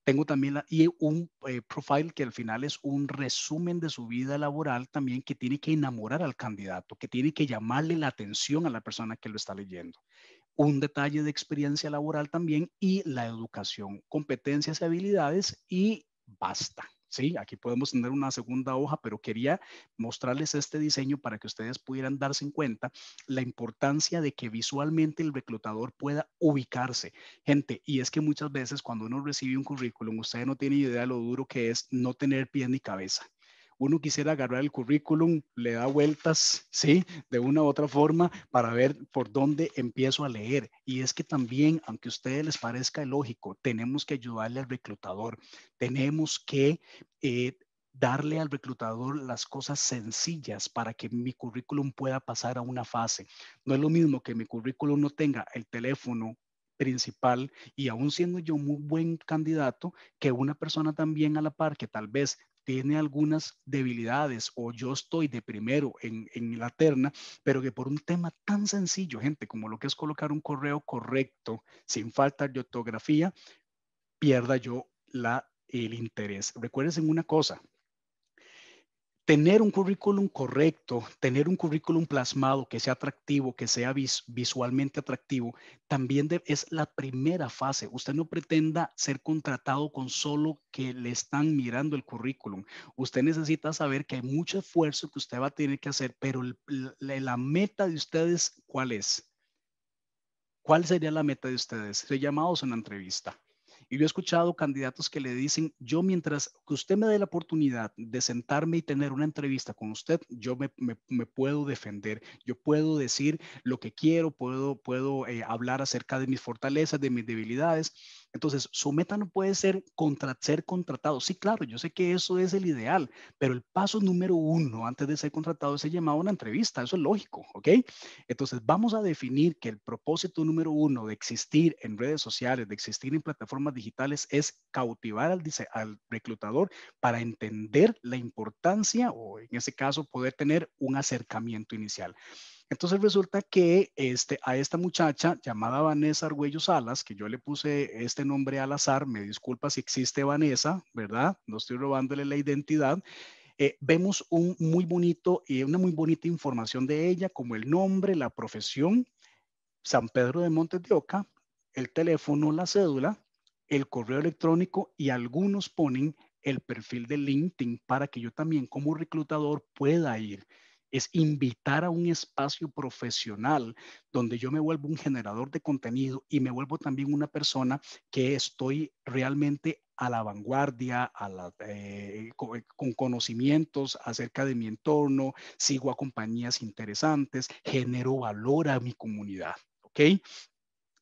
Tengo también y un eh, profile que al final es un resumen de su vida laboral también que tiene que enamorar al candidato, que tiene que llamarle la atención a la persona que lo está leyendo. Un detalle de experiencia laboral también y la educación, competencias y habilidades y basta sí, aquí podemos tener una segunda hoja, pero quería mostrarles este diseño para que ustedes pudieran darse en cuenta la importancia de que visualmente el reclutador pueda ubicarse. Gente, y es que muchas veces cuando uno recibe un currículum, ustedes no tienen idea de lo duro que es no tener pie ni cabeza uno quisiera agarrar el currículum, le da vueltas, ¿sí? De una u otra forma para ver por dónde empiezo a leer. Y es que también, aunque a ustedes les parezca lógico, tenemos que ayudarle al reclutador, tenemos que... Eh, darle al reclutador las cosas sencillas para que mi currículum pueda pasar a una fase. No es lo mismo que mi currículum no tenga el teléfono principal y aún siendo yo muy buen candidato, que una persona también a la par que tal vez tiene algunas debilidades o yo estoy de primero en, en la terna, pero que por un tema tan sencillo, gente, como lo que es colocar un correo correcto, sin falta de ortografía, pierda yo la, el interés. Recuerden una cosa, tener un currículum correcto, tener un currículum plasmado que sea atractivo, que sea visualmente atractivo, también es la primera fase. Usted no pretenda ser contratado con solo que le están mirando el currículum. Usted necesita saber que hay mucho esfuerzo que usted va a tener que hacer, pero la, meta de ustedes, ¿cuál es? ¿Cuál sería la meta de ustedes? ¿Se llamados a una entrevista. Y yo he escuchado candidatos que le dicen, yo mientras que usted me dé la oportunidad de sentarme y tener una entrevista con usted, yo me, puedo defender, yo puedo decir lo que quiero, puedo, puedo eh, hablar acerca de mis fortalezas, de mis debilidades. Entonces, su meta no puede ser contra, ser contratado. Sí, claro, yo sé que eso es el ideal, pero el paso número uno antes de ser contratado es el llamado una entrevista. Eso es lógico, ¿ok? Entonces, vamos a definir que el propósito número uno de existir en redes sociales, de existir en plataformas digitales, es cautivar al, al reclutador para entender la importancia o, en ese caso, poder tener un acercamiento inicial. Entonces resulta que este, a esta muchacha llamada Vanessa Argüello Salas, que yo le puse este nombre al azar, me disculpa si existe Vanessa, ¿verdad? No estoy robándole la identidad. Eh, vemos un muy bonito y eh, una muy bonita información de ella, como el nombre, la profesión, San Pedro de Montes de Oca, el teléfono, la cédula, el correo electrónico y algunos ponen el perfil de LinkedIn para que yo también como reclutador pueda ir es invitar a un espacio profesional donde yo me vuelvo un generador de contenido y me vuelvo también una persona que estoy realmente a la vanguardia, eh, eh, con, conocimientos acerca de mi entorno, sigo a compañías interesantes, genero valor a mi comunidad, ¿ok?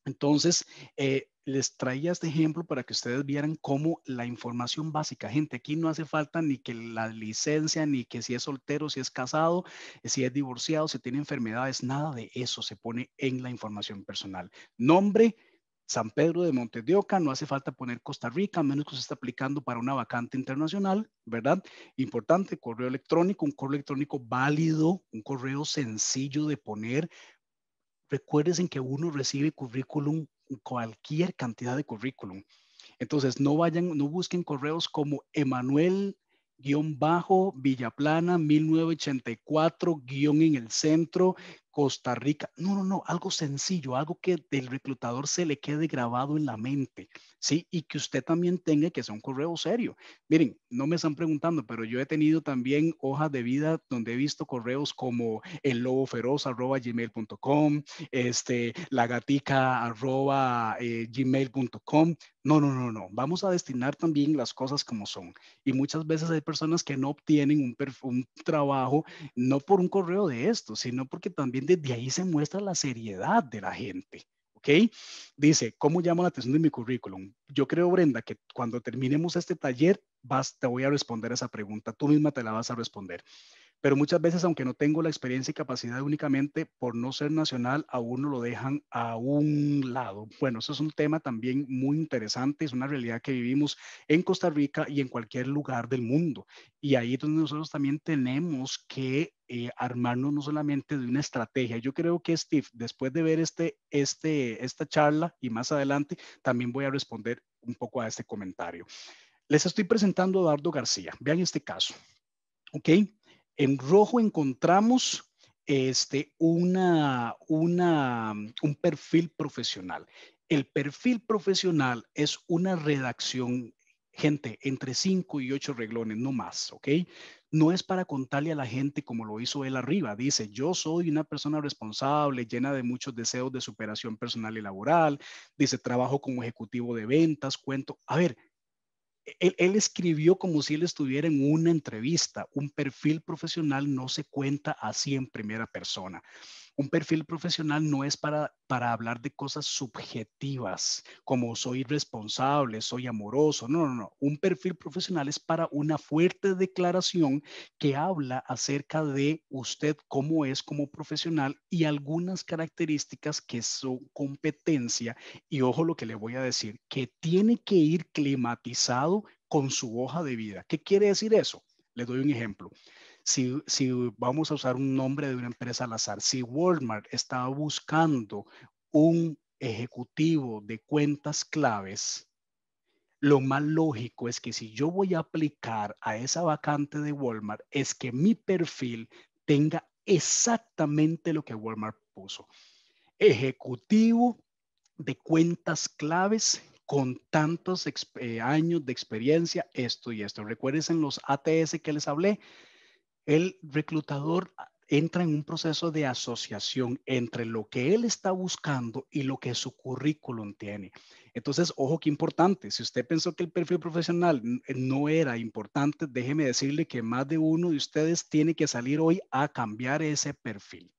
Entonces, eh, les traía este ejemplo para que ustedes vieran cómo la información básica, gente, aquí no hace falta ni que la licencia, ni que si es soltero, si es casado, si es divorciado, si tiene enfermedades, nada de eso se pone en la información personal. Nombre, San Pedro de Montedioca, no hace falta poner Costa Rica, a menos que se está aplicando para una vacante internacional, ¿verdad? Importante, correo electrónico, un correo electrónico válido, un correo sencillo de poner. Recuerden que uno recibe currículum cualquier cantidad de currículum. Entonces, no vayan, no busquen correos como Emanuel guión bajo Villaplana 1984 guión en el centro Costa Rica. No, no, no, algo sencillo, algo que del reclutador se le quede grabado en la mente, ¿sí? Y que usted también tenga que sea un correo serio. Miren, no me están preguntando, pero yo he tenido también hojas de vida donde he visto correos como el lobo feroz arroba gmail.com, este, la gatica arroba eh, gmail.com. No, no, no, no. Vamos a destinar también las cosas como son. Y muchas veces hay personas que no obtienen un, un trabajo, no por un correo de esto, sino porque también de ahí se muestra la seriedad de la gente. ¿Ok? Dice, ¿cómo llamo la atención de mi currículum? Yo creo, Brenda, que cuando terminemos este taller, vas, te voy a responder esa pregunta. Tú misma te la vas a responder pero muchas veces, aunque no tengo la experiencia y capacidad únicamente por no ser nacional, a uno lo dejan a un lado. Bueno, eso es un tema también muy interesante, es una realidad que vivimos en Costa Rica y en cualquier lugar del mundo. Y ahí es donde nosotros también tenemos que eh, armarnos no solamente de una estrategia. Yo creo que Steve, después de ver este, este, esta charla y más adelante, también voy a responder un poco a este comentario. Les estoy presentando a Eduardo García. Vean este caso. ¿Ok? En rojo encontramos este, una, una, un perfil profesional. El perfil profesional es una redacción, gente, entre cinco y ocho reglones, no más, ¿ok? No es para contarle a la gente como lo hizo él arriba. Dice, yo soy una persona responsable, llena de muchos deseos de superación personal y laboral. Dice, trabajo como ejecutivo de ventas, cuento. A ver, él, escribió como si él estuviera en una entrevista. Un perfil profesional no se cuenta así en primera persona. Un perfil profesional no es para, para hablar de cosas subjetivas, como soy responsable, soy amoroso. No, no, no. Un perfil profesional es para una fuerte declaración que habla acerca de usted cómo es como profesional y algunas características que son competencia. Y ojo lo que le voy a decir, que tiene que ir climatizado con su hoja de vida. ¿Qué quiere decir eso? Le doy un ejemplo si, vamos a usar un nombre de una empresa al azar, si Walmart estaba buscando un ejecutivo de cuentas claves, lo más lógico es que si yo voy a aplicar a esa vacante de Walmart, es que mi perfil tenga exactamente lo que Walmart puso. Ejecutivo de cuentas claves con tantos eh, años de experiencia, esto y esto. Recuerden los ATS que les hablé, el reclutador entra en un proceso de asociación entre lo que él está buscando y lo que su currículum tiene. Entonces, ojo qué importante, si usted pensó que el perfil profesional eh, no era importante, déjeme decirle que más de uno de ustedes tiene que salir hoy a cambiar ese perfil.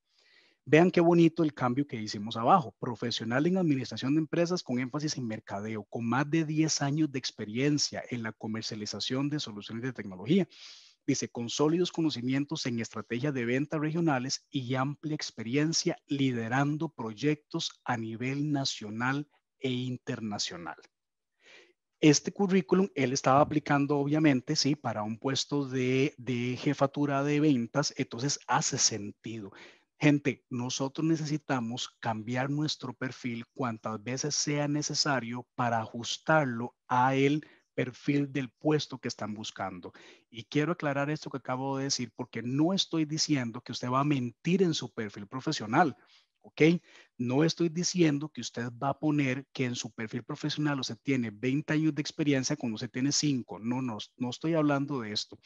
Vean qué bonito el cambio que hicimos abajo. Profesional en administración de empresas con énfasis en mercadeo, con más de 10 años de experiencia en la comercialización de soluciones de tecnología. Dice, con sólidos conocimientos en estrategia de ventas regionales y amplia experiencia liderando proyectos a nivel nacional e internacional. Este currículum él estaba aplicando, obviamente, sí, para un puesto de, jefatura de ventas, entonces hace sentido. Gente, nosotros necesitamos cambiar nuestro perfil cuantas veces sea necesario para ajustarlo a él perfil del puesto que están buscando. Y quiero aclarar esto que acabo de decir porque no estoy diciendo que usted va a mentir en su perfil profesional. ¿ok? No estoy diciendo que usted va a poner que en su perfil profesional usted tiene 20 años de experiencia cuando usted tiene 5. No, no, no estoy hablando de esto.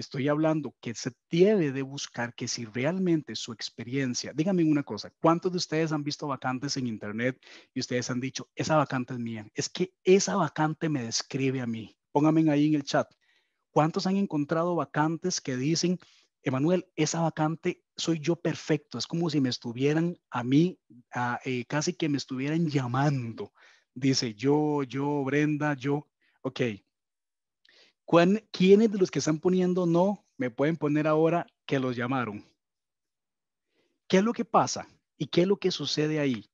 Estoy hablando que se tiene de buscar que si realmente su experiencia, díganme una cosa, ¿cuántos de ustedes han visto vacantes en internet y ustedes han dicho, esa vacante es mía? Es que esa vacante me describe a mí. Pónganme ahí en el chat. ¿Cuántos han encontrado vacantes que dicen, Emanuel, esa vacante soy yo perfecto? Es como si me estuvieran a mí, eh, casi que me estuvieran llamando. Dice yo, yo, Brenda, yo. Ok, ¿Quiénes de los que están poniendo no me pueden poner ahora que los llamaron? ¿Qué es lo que pasa? ¿Y qué es lo que sucede ahí?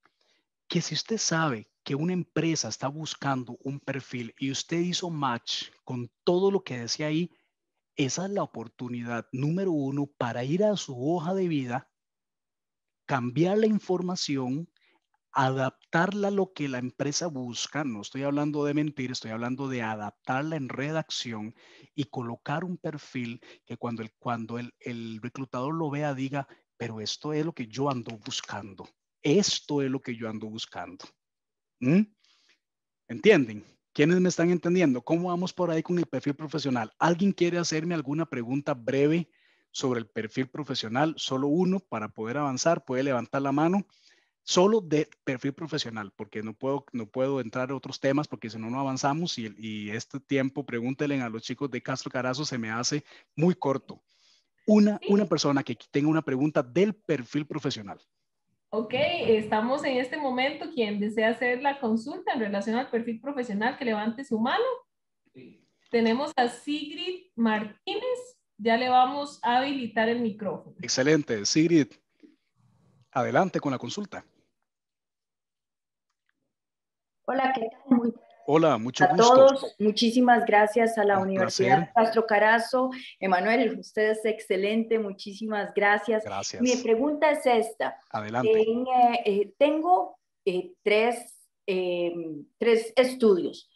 Que si usted sabe que una empresa está buscando un perfil y usted hizo match con todo lo que decía ahí, esa es la oportunidad número uno para ir a su hoja de vida, cambiar la información adaptarla a lo que la empresa busca, no estoy hablando de mentir, estoy hablando de adaptarla en redacción y colocar un perfil que cuando el, cuando el, reclutador lo vea diga, pero esto es lo que yo ando buscando, esto es lo que yo ando buscando. ¿Entienden? ¿Quiénes me están entendiendo? ¿Cómo vamos por ahí con el perfil profesional? ¿Alguien quiere hacerme alguna pregunta breve sobre el perfil profesional? Solo uno para poder avanzar, puede levantar la mano solo de perfil profesional, porque no puedo, no puedo entrar a otros temas, porque si no, no avanzamos y, este tiempo, pregúntenle a los chicos de Castro Carazo, se me hace muy corto. Una, una persona que tenga una pregunta del perfil profesional. Ok, estamos en este momento, quien desea hacer la consulta en relación al perfil profesional, que levante su mano. Tenemos a Sigrid Martínez, ya le vamos a habilitar el micrófono. Excelente, Sigrid, adelante con la consulta. Hola, ¿qué tal? Muy Hola, mucho a todos, muchísimas gracias a la Universidad Castro Carazo. Emanuel, usted es excelente, muchísimas gracias. Gracias. Mi pregunta es esta. Adelante. Eh, eh, tengo eh, tres, em, tres estudios.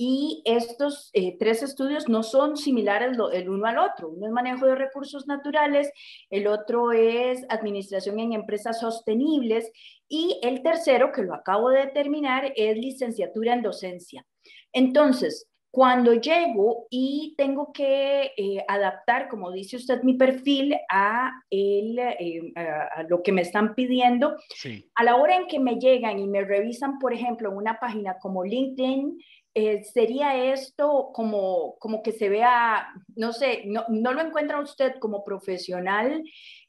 Y estos eh, tres estudios no son similares el uno al otro. Uno es manejo de recursos naturales, el otro es administración en empresas sostenibles y el tercero, que lo acabo de terminar, es licenciatura en docencia. Entonces, cuando llego y tengo que eh, adaptar, como dice usted, mi perfil a, el, eh, lo que me están pidiendo, a la hora en que me llegan y me revisan, por ejemplo, en una página como LinkedIn, eh, ¿sería esto como, como que se vea, no sé, no, lo encuentra usted como profesional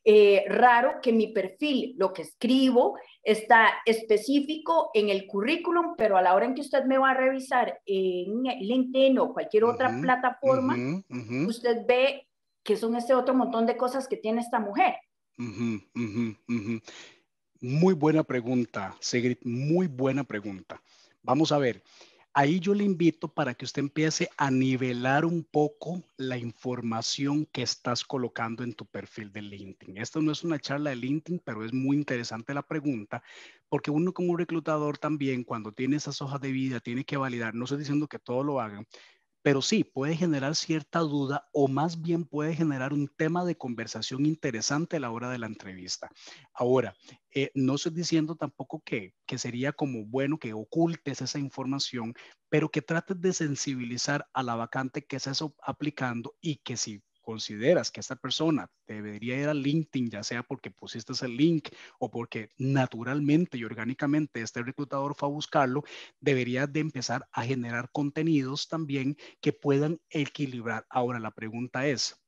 eh, raro que mi perfil, lo que escribo, está específico en el currículum, pero a la hora en que usted me va a revisar en LinkedIn o cualquier otra plataforma, usted ve que son este otro montón de cosas que tiene esta mujer. Muy buena pregunta, Sigrid, muy buena pregunta. Vamos a ver, Ahí yo le invito para que usted empiece a nivelar un poco la información que estás colocando en tu perfil de LinkedIn. Esto no es una charla de LinkedIn, pero es muy interesante la pregunta, porque uno como reclutador también, cuando tiene esas hojas de vida, tiene que validar, no estoy diciendo que todo lo hagan, pero sí puede generar cierta duda o más bien puede generar un tema de conversación interesante a la hora de la entrevista. Ahora, eh, no estoy diciendo tampoco que, que sería como bueno que ocultes esa información, pero que trates de sensibilizar a la vacante que estás aplicando y que si consideras que esta persona debería ir a LinkedIn, ya sea porque pusiste ese link o porque naturalmente y orgánicamente este reclutador fue a buscarlo, debería de empezar a generar contenidos también que puedan equilibrar. Ahora la pregunta es,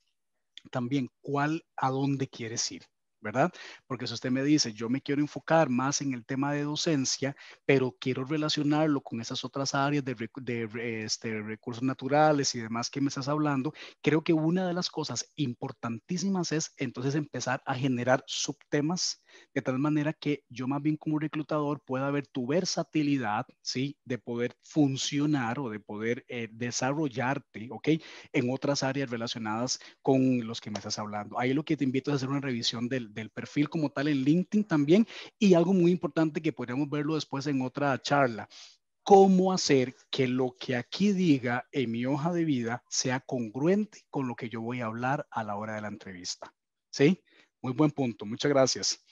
también cuál a dónde quieres ir. ¿verdad? Porque si usted me dice, yo me quiero enfocar más en el tema de docencia, pero quiero relacionarlo con esas otras áreas de, de este, recursos naturales y demás que me estás hablando, creo que una de las cosas importantísimas es entonces empezar a generar subtemas de tal manera que yo más bien como reclutador pueda ver tu versatilidad, ¿sí? De poder funcionar o de poder eh, desarrollarte, ¿ok? En otras áreas relacionadas con los que me estás hablando. Ahí lo que te invito es a hacer una revisión del, del, perfil como tal en LinkedIn también y algo muy importante que podríamos verlo después en otra charla. ¿Cómo hacer que lo que aquí diga en mi hoja de vida sea congruente con lo que yo voy a hablar a la hora de la entrevista? ¿Sí? Muy buen punto. Muchas gracias.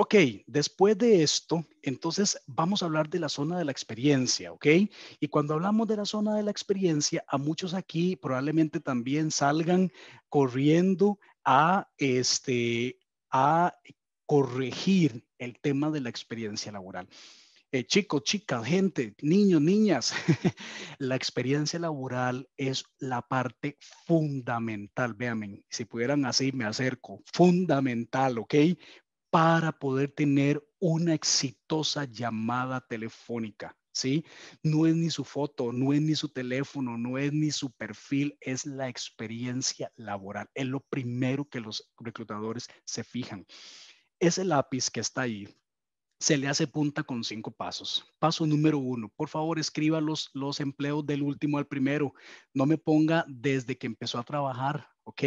Ok, después de esto, entonces vamos a hablar de la zona de la experiencia, ¿ok? Y cuando hablamos de la zona de la experiencia, a muchos aquí probablemente también salgan corriendo a este a corregir el tema de la experiencia laboral. Eh, chicos, chicas, gente, niños, niñas, [laughs] la experiencia laboral es la parte fundamental, véanme, si pudieran así me acerco, fundamental, ¿ok? Para poder tener una exitosa llamada telefónica. No es ni su foto, no es ni su teléfono, no es ni su perfil, es la experiencia laboral. Es lo primero que los reclutadores se fijan. Ese lápiz que está ahí, se le hace punta con cinco pasos. Paso número uno, por favor escriba los, los empleos del último al primero. No me ponga desde que empezó a trabajar, ¿ok?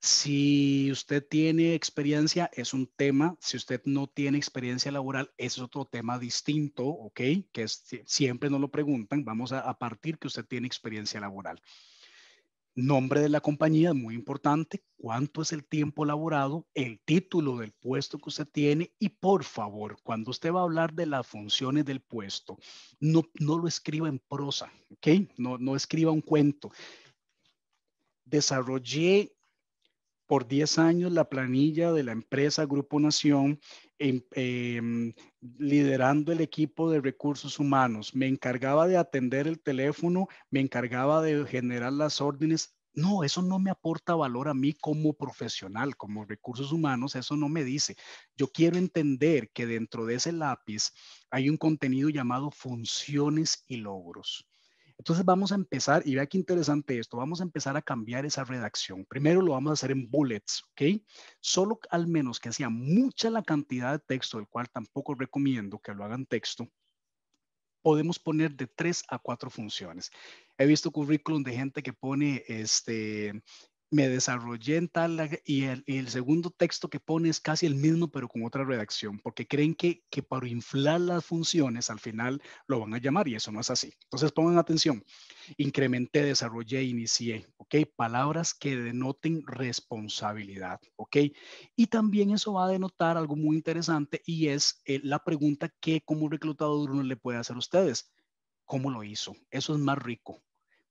Si usted tiene experiencia, es un tema. Si usted no tiene experiencia laboral, es otro tema distinto, ¿ok? Que siempre nos lo preguntan. Vamos a, partir que usted tiene experiencia laboral. Nombre de la compañía, muy importante. ¿Cuánto es el tiempo laborado? El título del puesto que usted tiene. Y por favor, cuando usted va a hablar de las funciones del puesto, no, no lo escriba en prosa, ¿ok? No, no escriba un cuento. Desarrollé por 10 años la planilla de la empresa Grupo Nación, em, liderando el equipo de recursos humanos. Me encargaba de atender el teléfono, me encargaba de generar las órdenes. No, eso no me aporta valor a mí como profesional, como recursos humanos, eso no me dice. Yo quiero entender que dentro de ese lápiz hay un contenido llamado funciones y logros. Entonces vamos a empezar, y vea qué interesante esto, vamos a empezar a cambiar esa redacción. Primero lo vamos a hacer en bullets, ¿ok? Solo al menos que sea mucha la cantidad de texto, el cual tampoco recomiendo que lo hagan texto, podemos poner de tres a cuatro funciones. He visto currículum de gente que pone este, me desarrollé en tal y el, segundo texto que pone es casi el mismo pero con otra redacción porque creen que, que para inflar las funciones al final lo van a llamar y eso no es así. Entonces pongan atención, incrementé, desarrollé, inicié, ¿ok? Palabras que denoten responsabilidad, ¿ok? Y también eso va a denotar algo muy interesante y es eh, la pregunta que como reclutador uno le puede hacer a ustedes. ¿Cómo lo hizo? Eso es más rico.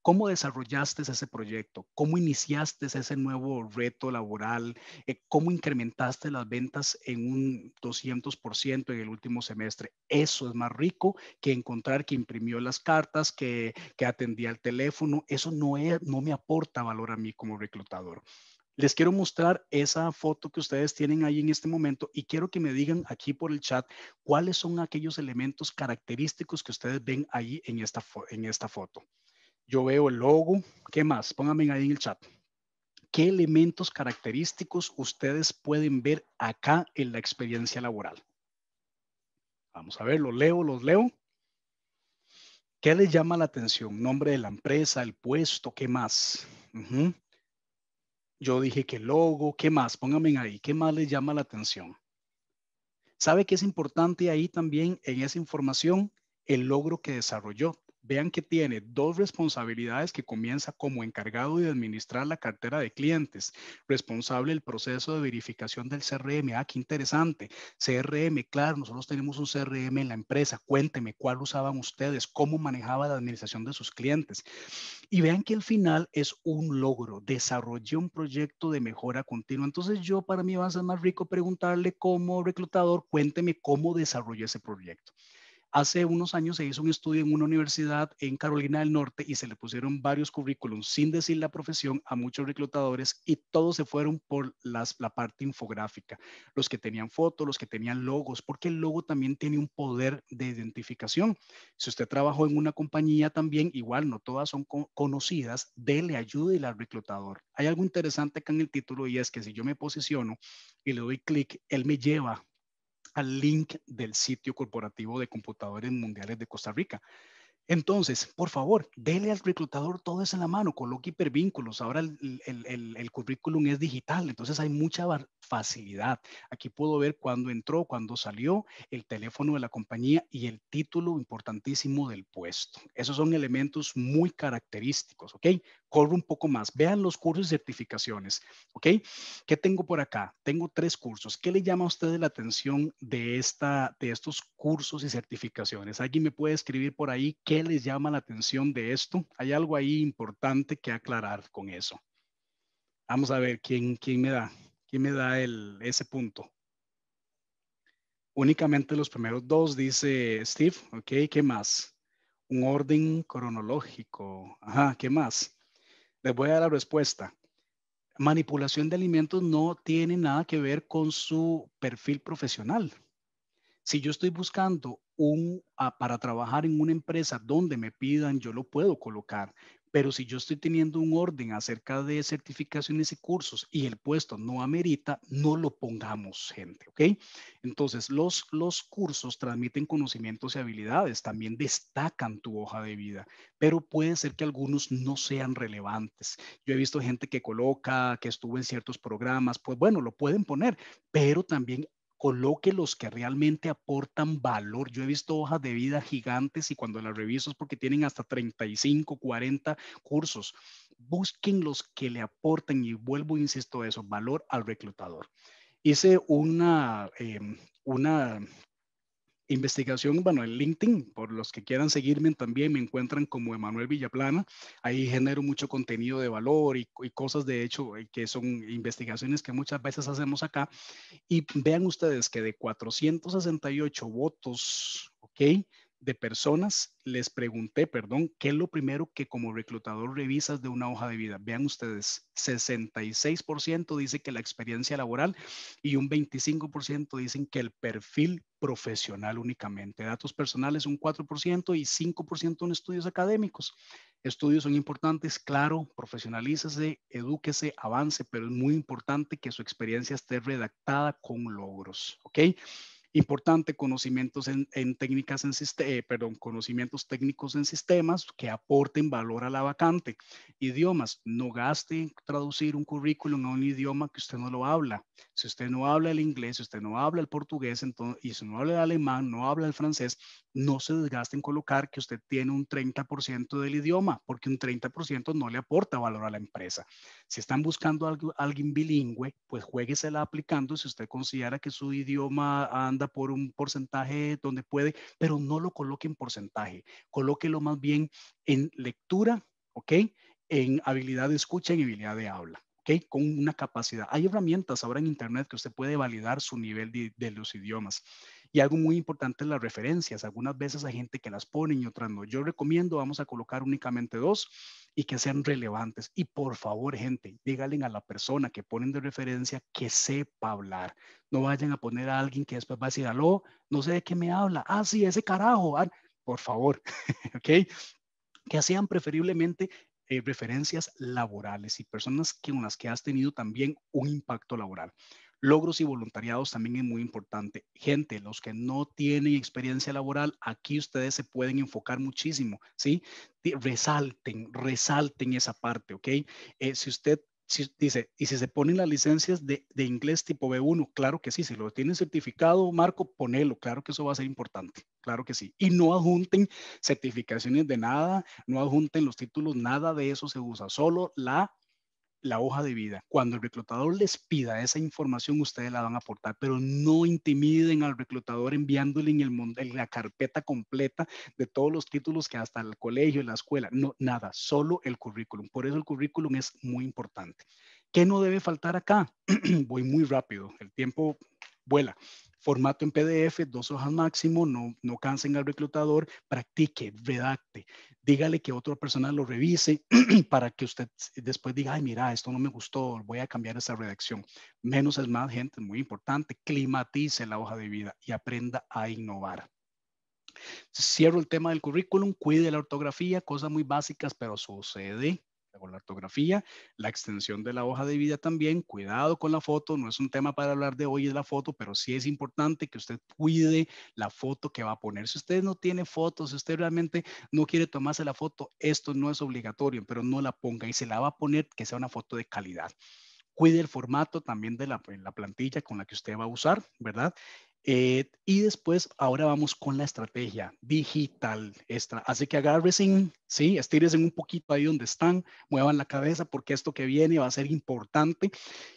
¿Cómo desarrollaste ese proyecto? ¿Cómo iniciaste ese nuevo reto laboral? Eh, ¿Cómo incrementaste las ventas en un 200% en el último semestre? Eso es más rico que encontrar que imprimió las cartas, que, que atendía el teléfono. Eso no, no me aporta valor a mí como reclutador. Les quiero mostrar esa foto que ustedes tienen ahí en este momento y quiero que me digan aquí por el chat cuáles son aquellos elementos característicos que ustedes ven ahí en esta, en esta foto yo veo el logo. ¿Qué más? Pónganme ahí en el chat. ¿Qué elementos característicos ustedes pueden ver acá en la experiencia laboral? Vamos a ver, los leo, los leo. ¿Qué les llama la atención? Nombre de la empresa, el puesto, ¿qué más? Yo dije que logo, ¿qué más? Pónganme ahí, ¿qué más les llama la atención? ¿Sabe que es importante ahí también en esa información? El logro que desarrolló vean que tiene dos responsabilidades que comienza como encargado de administrar la cartera de clientes, responsable del proceso de verificación del CRM. Ah, qué interesante. CRM, claro, nosotros tenemos un CRM en la empresa. Cuénteme cuál usaban ustedes, cómo manejaba la administración de sus clientes. Y vean que el final es un logro. Desarrollé un proyecto de mejora continua. Entonces yo para mí va a ser más rico preguntarle como reclutador, cuénteme cómo desarrolló ese proyecto. Hace unos años se hizo un estudio en una universidad en Carolina del Norte y se le pusieron varios currículums sin decir la profesión a muchos reclutadores y todos se fueron por la parte infográfica. Los que tenían fotos, los que tenían logos, porque el logo también tiene un poder de identificación. Si usted trabajó en una compañía también, igual no todas son conocidas, dele ayuda al reclutador. Hay algo interesante acá en el título y es que si yo me posiciono y le doy clic, él me lleva al link del sitio corporativo de computadores mundiales de Costa Rica. Entonces, por favor, déle al reclutador todo eso en la mano, coloque hipervínculos. Ahora el, el, el, currículum es digital, entonces hay mucha facilidad. Aquí puedo ver cuándo entró, cuándo salió, el teléfono de la compañía y el título importantísimo del puesto. Esos son elementos muy característicos, ¿ok? Corro un poco más. Vean los cursos y certificaciones, ¿ok? ¿Qué tengo por acá? Tengo tres cursos. ¿Qué le llama a ustedes la atención de, esta, de estos cursos y certificaciones? ¿Alguien me puede escribir por ahí qué les llama la atención de esto. Hay algo ahí importante que aclarar con eso. Vamos a ver quién, quién me da, quién me da el, ese punto. Únicamente los primeros dos, dice Steve. Ok, ¿qué más? Un orden cronológico. Ajá, ¿qué más? Les voy a dar la respuesta. Manipulación de alimentos no tiene nada que ver con su perfil profesional. Si yo estoy buscando un, ah, para trabajar en una empresa donde me pidan, yo lo puedo colocar. Pero si yo estoy teniendo un orden acerca de certificaciones y cursos y el puesto no amerita, no lo pongamos, gente, ¿ok? Entonces, los, los cursos transmiten conocimientos y habilidades, también destacan tu hoja de vida, pero puede ser que algunos no sean relevantes. Yo he visto gente que coloca, que estuvo en ciertos programas, pues bueno, lo pueden poner, pero también coloque los que realmente aportan valor. Yo he visto hojas de vida gigantes y cuando las reviso es porque tienen hasta 35, 40 cursos. Busquen los que le aporten y vuelvo, insisto, eso, valor al reclutador. Hice una, em, una investigación, bueno, en LinkedIn, por los que quieran seguirme también me encuentran como Emanuel Villaplana. Ahí genero mucho contenido de valor y, cosas de hecho eh, que son investigaciones que muchas veces hacemos acá. Y vean ustedes que de 468 votos, ¿ok? de personas, les pregunté, perdón, ¿qué es lo primero que como reclutador revisas de una hoja de vida? Vean ustedes, 66% dice que la experiencia laboral y un 25% dicen que el perfil profesional únicamente. Datos personales un 4% y 5% en estudios académicos. Estudios son importantes, claro, profesionalícese, edúquese, avance, pero es muy importante que su experiencia esté redactada con logros, ¿ok? importante conocimientos en, técnicas en eh, perdón, conocimientos técnicos en sistemas que aporten valor a la vacante. Idiomas, no gaste en traducir un currículum a un idioma que usted no lo habla. Si usted no habla el inglés, si usted no habla el portugués, entonces, y si no habla el alemán, no habla el francés, no se desgaste en colocar que usted tiene un 30% del idioma, porque un 30% no le aporta valor a la empresa. Si están buscando a alguien bilingüe, pues jueguesela aplicando si usted considera que su idioma anda por un porcentaje donde puede, pero no lo coloque en porcentaje, colóquelo más bien en lectura, ¿ok? En habilidad de escucha y habilidad de habla. ok, Con una capacidad. Hay herramientas ahora en Internet que usted puede validar su nivel de los idiomas. Y algo muy importante es las referencias. Algunas veces hay gente que las pone y otras no. Yo recomiendo, vamos a colocar únicamente dos y que sean relevantes. Y por favor, gente, díganle a la persona que ponen de referencia que sepa hablar. No vayan a poner a alguien que después va a decir, aló, no sé de qué me habla. Ah, sí, ese carajo. Ah, por favor, [laughs] ¿ok? Que sean preferiblemente eh, referencias laborales y personas con las que has tenido también un impacto laboral. Logros y voluntariados también es muy importante. Gente, los que no tienen experiencia laboral, aquí ustedes se pueden enfocar muchísimo, ¿sí? Resalten, resalten esa parte, ¿ok? Eh, si usted dice, y si se ponen las licencias de, de, inglés tipo B1, claro que sí, si lo tienen certificado, Marco, ponelo, claro que eso va a ser importante, claro que sí. Y no adjunten certificaciones de nada, no adjunten los títulos, nada de eso se usa, solo la la hoja de vida. Cuando el reclutador les pida esa información, ustedes la van a aportar, pero no intimiden al reclutador enviándole en, el, la carpeta completa de todos los títulos que hasta el colegio, la escuela, no, nada, solo el currículum. Por eso el currículum es muy importante. ¿Qué no debe faltar acá? [clears throat] Voy muy rápido, el tiempo vuela formato en PDF, dos hojas máximo, no, no cansen al reclutador, practique, redacte, dígale que otra persona lo revise [clears throat] para que usted después diga, ay, mira, esto no me gustó, voy a cambiar esa redacción. Menos es más, gente, muy importante, climatice la hoja de vida y aprenda a innovar. Cierro el tema del currículum, cuide la ortografía, cosas muy básicas, pero sucede con la ortografía, la extensión de la hoja de vida también, cuidado con la foto, no es un tema para hablar de hoy es la foto, pero sí es importante que usted cuide la foto que va a poner. Si usted no tiene fotos, si usted realmente no quiere tomarse la foto, esto no es obligatorio, pero no la ponga y se la va a poner que sea una foto de calidad cuide el formato también de la, plantilla con la que usted va a usar, ¿verdad? Eh, y después, ahora vamos con la estrategia digital. extra Así que agarren, ¿sí? estírense un poquito ahí donde están, muevan la cabeza porque esto que viene va a ser importante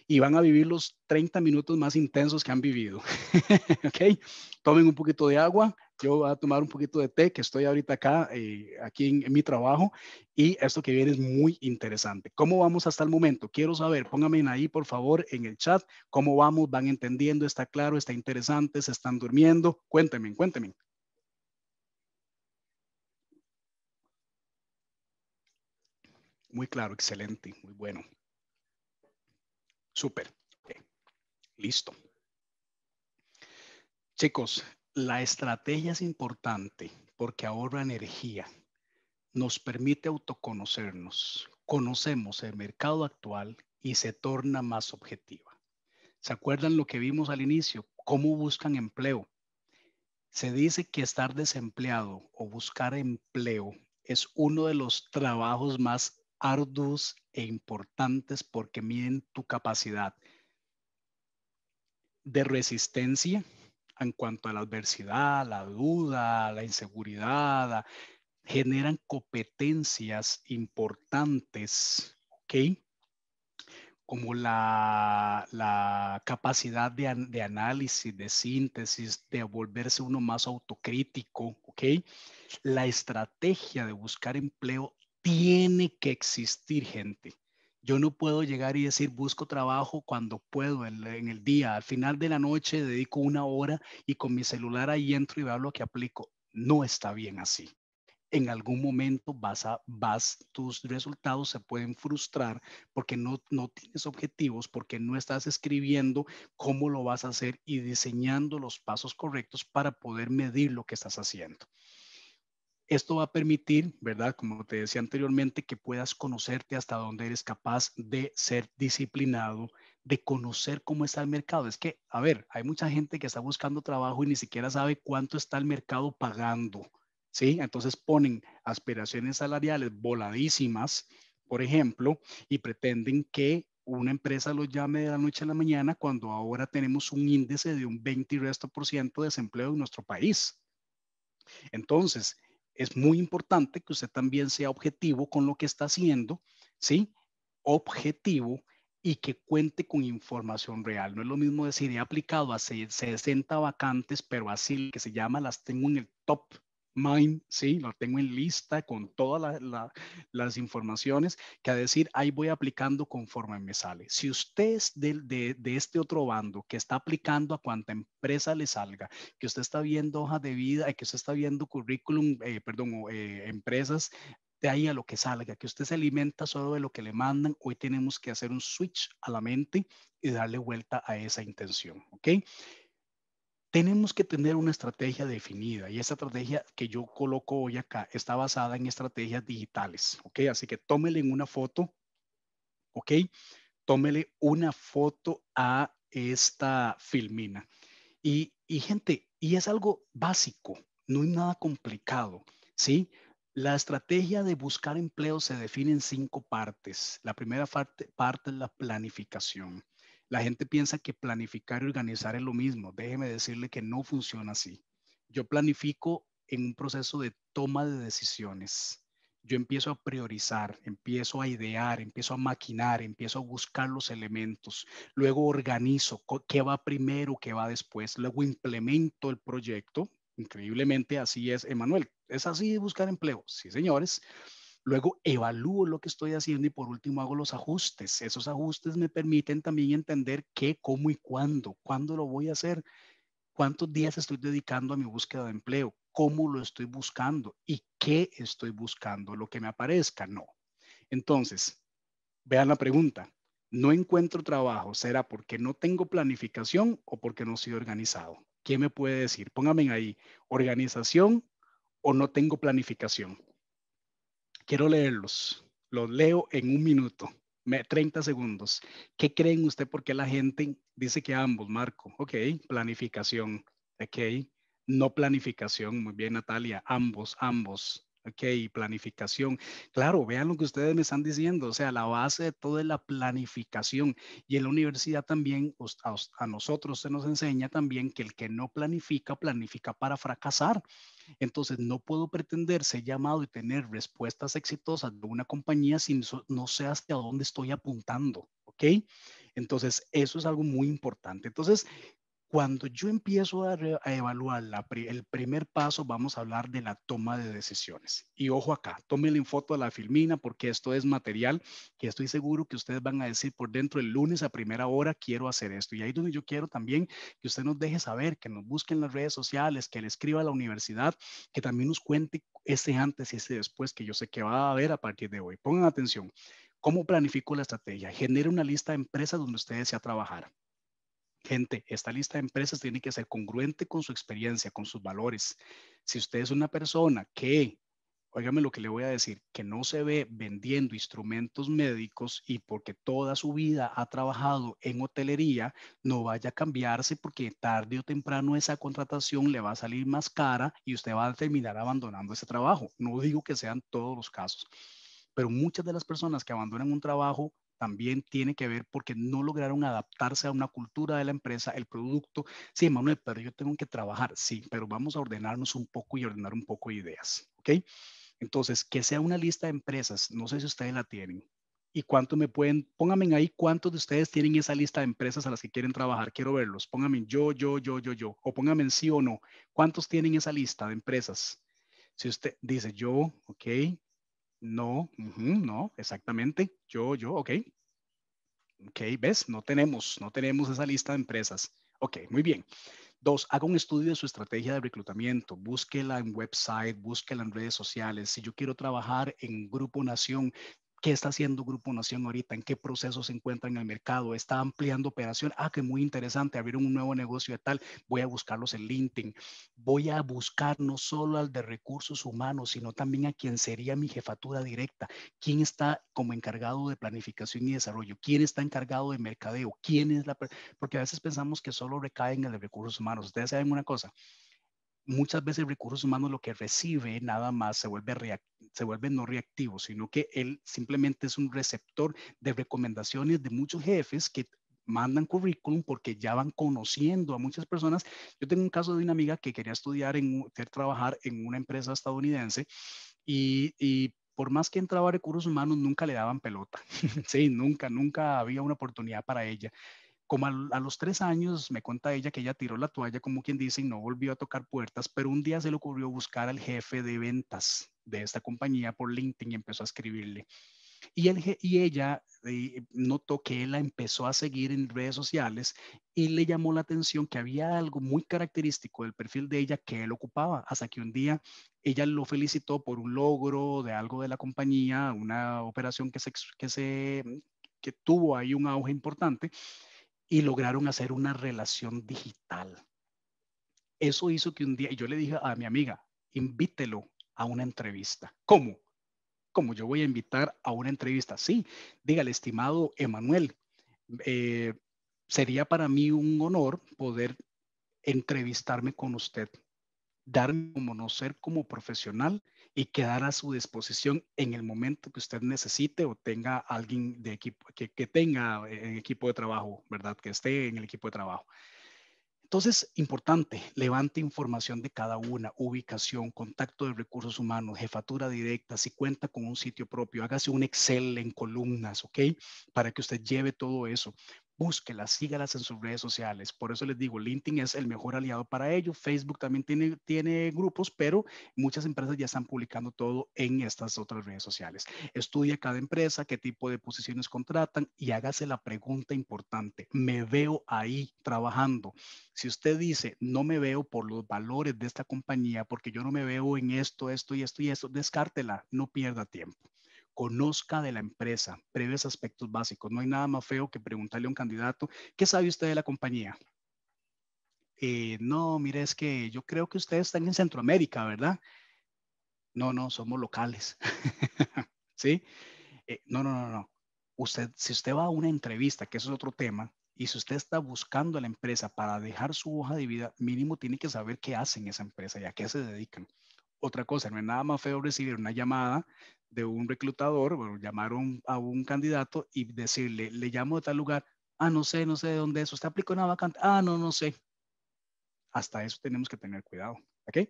y van a vivir los 30 minutos más intensos que han vivido. [laughs] ¿Ok? Tomen un poquito de agua, yo voy a tomar un poquito de té, que estoy ahorita acá, eh, aquí en, mi trabajo, y esto que viene es muy interesante. ¿Cómo vamos hasta el momento? Quiero saber, pónganme ahí, por favor, en el chat, cómo vamos, van entendiendo, está claro, está interesante, se están durmiendo, cuéntenme, cuéntenme. Muy claro, excelente, muy bueno. Súper. Listo. Chicos, la estrategia es importante porque ahorra energía, nos permite autoconocernos, conocemos el mercado actual y se torna más objetiva. ¿Se acuerdan lo que vimos al inicio? ¿Cómo buscan empleo? Se dice que estar desempleado o buscar empleo es uno de los trabajos más arduos e importantes porque miden tu capacidad de resistencia, en cuanto a la adversidad, la duda, la inseguridad, generan competencias importantes, ¿ok? Como la, capacidad de, de, análisis, de síntesis, de volverse uno más autocrítico, ¿ok? La estrategia de buscar empleo tiene que existir, gente. Yo no puedo llegar y decir busco trabajo cuando puedo en, el día. Al final de la noche dedico una hora y con mi celular ahí entro y veo lo que aplico. No está bien así. En algún momento vas a, vas, tus resultados se pueden frustrar porque no, no tienes objetivos, porque no estás escribiendo cómo lo vas a hacer y diseñando los pasos correctos para poder medir lo que estás haciendo. Esto va a permitir, ¿verdad? Como te decía anteriormente, que puedas conocerte hasta dónde eres capaz de ser disciplinado, de conocer cómo está el mercado. Es que, a ver, hay mucha gente que está buscando trabajo y ni siquiera sabe cuánto está el mercado pagando, ¿sí? Entonces ponen aspiraciones salariales voladísimas, por ejemplo, y pretenden que una empresa los llame de la noche a la mañana cuando ahora tenemos un índice de un 20 y resto por ciento de desempleo en nuestro país. Entonces, es muy importante que usted también sea objetivo con lo que está haciendo, ¿sí? Objetivo y que cuente con información real. No es lo mismo decir, he aplicado a 60 vacantes, pero así que se llama, las tengo en el top Mine, sí, lo tengo en lista con todas las informaciones que a decir, ahí voy aplicando conforme me sale. Si usted es de, de, de, este otro bando que está aplicando a cuanta empresa le salga, que usted está viendo hoja de vida, que usted está viendo currículum, eh, perdón, eh, empresas, de ahí a lo que salga, que usted se alimenta solo de lo que le mandan, hoy tenemos que hacer un switch a la mente y darle vuelta a esa intención, ¿ok? tenemos que tener una estrategia definida y esa estrategia que yo coloco hoy acá está basada en estrategias digitales, ¿ok? Así que tómele una foto, ¿ok? Tómele una foto a esta filmina. Y, y gente, y es algo básico, no es nada complicado, ¿sí? La estrategia de buscar empleo se define en cinco partes. La primera parte, parte es la planificación. La gente piensa que planificar y organizar es lo mismo. Déjeme decirle que no funciona así. Yo planifico en un proceso de toma de decisiones. Yo empiezo a priorizar, empiezo a idear, empiezo a maquinar, empiezo a buscar los elementos, luego organizo qué va primero, qué va después, luego implemento el proyecto. Increíblemente así es, Emanuel. ¿Es así buscar empleo? Sí, señores. Luego evalúo lo que estoy haciendo y por último hago los ajustes. Esos ajustes me permiten también entender qué, cómo y cuándo, cuándo lo voy a hacer, cuántos días estoy dedicando a mi búsqueda de empleo, cómo lo estoy buscando y qué estoy buscando, lo que me aparezca, no. Entonces, vean la pregunta. No encuentro trabajo, ¿será porque no tengo planificación o porque no soy organizado? ¿Quién me puede decir? Pónganme ahí, organización o no tengo planificación quiero leerlos. Los leo en un minuto, 30 segundos. ¿Qué creen usted por qué la gente dice que ambos, Marco? Ok, planificación. Ok, no planificación. Muy bien, Natalia. Ambos, ambos. Ok, planificación. Claro, vean lo que ustedes me están diciendo. O sea, la base de todo es la planificación. Y en la universidad también, a nosotros se nos enseña también que el que no planifica, planifica para fracasar. Entonces, no puedo pretender ser llamado y tener respuestas exitosas de una compañía si no sé hacia dónde estoy apuntando, ¿ok? Entonces, eso es algo muy importante. Entonces, cuando yo empiezo a, evaluar el primer paso, vamos a hablar de la toma de decisiones. Y ojo acá, tómenle foto a la filmina porque esto es material que estoy seguro que ustedes van a decir por dentro el lunes a primera hora quiero hacer esto. Y ahí es donde yo quiero también que usted nos deje saber, que nos busque en las redes sociales, que le escriba a la universidad, que también nos cuente ese antes y ese después que yo sé que va a haber a partir de hoy. Pongan atención. ¿Cómo planifico la estrategia? Genere una lista de empresas donde ustedes desea trabajar. Gente, esta lista de empresas tiene que ser congruente con su experiencia, con sus valores. Si usted es una persona que, óigame lo que le voy a decir, que no se ve vendiendo instrumentos médicos y porque toda su vida ha trabajado en hotelería, no vaya a cambiarse porque tarde o temprano esa contratación le va a salir más cara y usted va a terminar abandonando ese trabajo. No digo que sean todos los casos pero muchas de las personas que abandonan un trabajo también tiene que ver porque no lograron adaptarse a una cultura de la empresa, el producto. Sí, Manuel, pero yo tengo que trabajar, sí, pero vamos a ordenarnos un poco y ordenar un poco ideas, ¿ok? Entonces, que sea una lista de empresas, no sé si ustedes la tienen. ¿Y cuántos me pueden? Pónganme ahí cuántos de ustedes tienen esa lista de empresas a las que quieren trabajar. Quiero verlos. Pónganme yo, yo, yo, yo, yo. O pónganme sí o no. ¿Cuántos tienen esa lista de empresas? Si usted dice yo, ok, no, no, exactamente. Yo, yo, ok. Ok, ¿ves? No tenemos, no tenemos esa lista de empresas. Ok, muy bien. Dos, haga un estudio de su estrategia de reclutamiento. Búsquela en website, búsquela en redes sociales. Si yo quiero trabajar en Grupo Nación, qué está haciendo Grupo Nación ahorita, en qué proceso se encuentra en el mercado, está ampliando operación, ah, qué muy interesante, abrir un nuevo negocio de tal, voy a buscarlos en LinkedIn, voy a buscar no solo al de recursos humanos, sino también a quien sería mi jefatura directa, quién está como encargado de planificación y desarrollo, quién está encargado de mercadeo, quién es la, porque a veces pensamos que solo recae en el de recursos humanos. Ustedes saben una cosa, muchas veces recursos humanos lo que recibe nada más se vuelve, se vuelve no reactivo, sino que él simplemente es un receptor de recomendaciones de muchos jefes que mandan currículum porque ya van conociendo a muchas personas. Yo tengo un caso de una amiga que quería estudiar, en, quería trabajar en una empresa estadounidense y, y por más que entraba a recursos humanos, nunca le daban pelota. [laughs] sí, nunca, nunca había una oportunidad para ella. Como a, los tres años me cuenta ella que ella tiró la toalla, como quien dice, y no volvió a tocar puertas, pero un día se le ocurrió buscar al jefe de ventas de esta compañía por LinkedIn y empezó a escribirle. Y, él, y ella eh, notó que él la empezó a seguir en redes sociales y le llamó la atención que había algo muy característico del perfil de ella que él ocupaba, hasta que un día ella lo felicitó por un logro de algo de la compañía, una operación que se, que se que tuvo ahí un auge importante y lograron hacer una relación digital. Eso hizo que un día, yo le dije a mi amiga, invítelo a una entrevista. ¿Cómo? ¿Cómo yo voy a invitar a una entrevista? Sí, dígale, estimado Emanuel, eh, sería para mí un honor poder entrevistarme con usted, darme no ser como profesional y quedar a su disposición en el momento que usted necesite o tenga alguien de equipo, que, que tenga eh, en equipo de trabajo, ¿verdad? Que esté en el equipo de trabajo. Entonces, importante, levante información de cada una, ubicación, contacto de recursos humanos, jefatura directa, si cuenta con un sitio propio, hágase un Excel en columnas, ¿ok? Para que usted lleve todo eso búsquelas, sígalas en sus redes sociales. Por eso les digo, LinkedIn es el mejor aliado para ello. Facebook también tiene, grupos, pero muchas empresas ya están publicando todo en estas otras redes sociales. Estudia cada empresa, qué tipo de posiciones contratan y hágase la pregunta importante. ¿Me veo ahí trabajando? Si usted dice, no me veo por los valores de esta compañía, porque yo no me veo en esto, esto y esto y esto, descártela, no pierda tiempo. Conozca de la empresa, previos aspectos básicos. No hay nada más feo que preguntarle a un candidato, ¿qué sabe usted de la compañía? Eh, no, mire, es que yo creo que ustedes están en Centroamérica, ¿verdad? No, no, somos locales. [laughs] ¿Sí? Eh, no, no, no, no. Usted, si usted va a una entrevista, que eso es otro tema, y si usted está buscando a la empresa para dejar su hoja de vida, mínimo tiene que saber qué hacen esa empresa y a qué se dedican otra cosa, no es nada más feo recibir una llamada de un reclutador, bueno, llamar a un candidato y decirle, le llamo de tal lugar, ah, no sé, no sé de dónde es, usted aplicó una vacante, ah, no, no sé. Hasta eso tenemos que tener cuidado, ¿ok?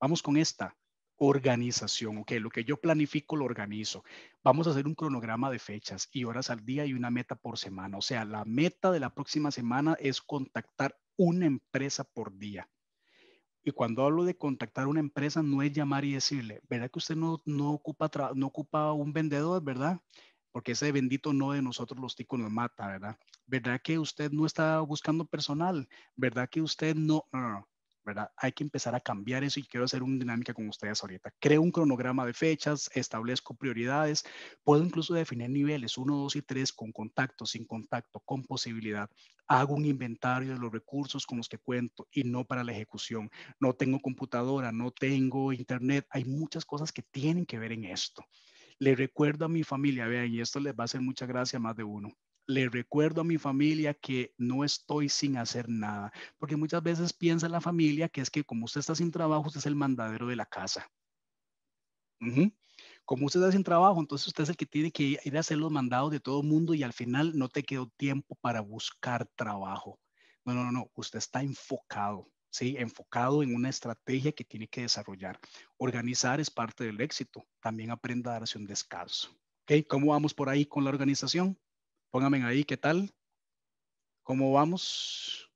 Vamos con esta organización, ¿ok? Lo que yo planifico lo organizo. Vamos a hacer un cronograma de fechas y horas al día y una meta por semana. O sea, la meta de la próxima semana es contactar una empresa por día. Y cuando hablo de contactar a una empresa, no es llamar y decirle, ¿verdad que usted no, no, ocupa, no ocupa un vendedor, verdad? Porque ese bendito no de nosotros los ticos nos mata, ¿verdad? ¿Verdad que usted no está buscando personal? ¿Verdad que usted no. Hay que empezar a cambiar eso y quiero hacer una dinámica con ustedes ahorita. Creo un cronograma de fechas, establezco prioridades, puedo incluso definir niveles 1, 2 y 3 con contacto, sin contacto, con posibilidad. Hago un inventario de los recursos con los que cuento y no para la ejecución. No tengo computadora, no tengo internet. Hay muchas cosas que tienen que ver en esto. Le recuerdo a mi familia, vean, y esto les va a hacer mucha gracia a más de uno le recuerdo a mi familia que no estoy sin hacer nada, porque muchas veces piensa la familia que es que como usted está sin trabajo, usted es el mandadero de la casa. Como usted está sin trabajo, entonces usted es el que tiene que ir a hacer los mandados de todo el mundo y al final no te quedó tiempo para buscar trabajo. No, no, no, usted está enfocado. ¿sí? enfocado en una estrategia que tiene que desarrollar. Organizar es parte del éxito. También aprenda a darse un descanso. ok, ¿Cómo vamos por ahí con la organización? Pónganme ahí, ¿qué tal? ¿Cómo vamos?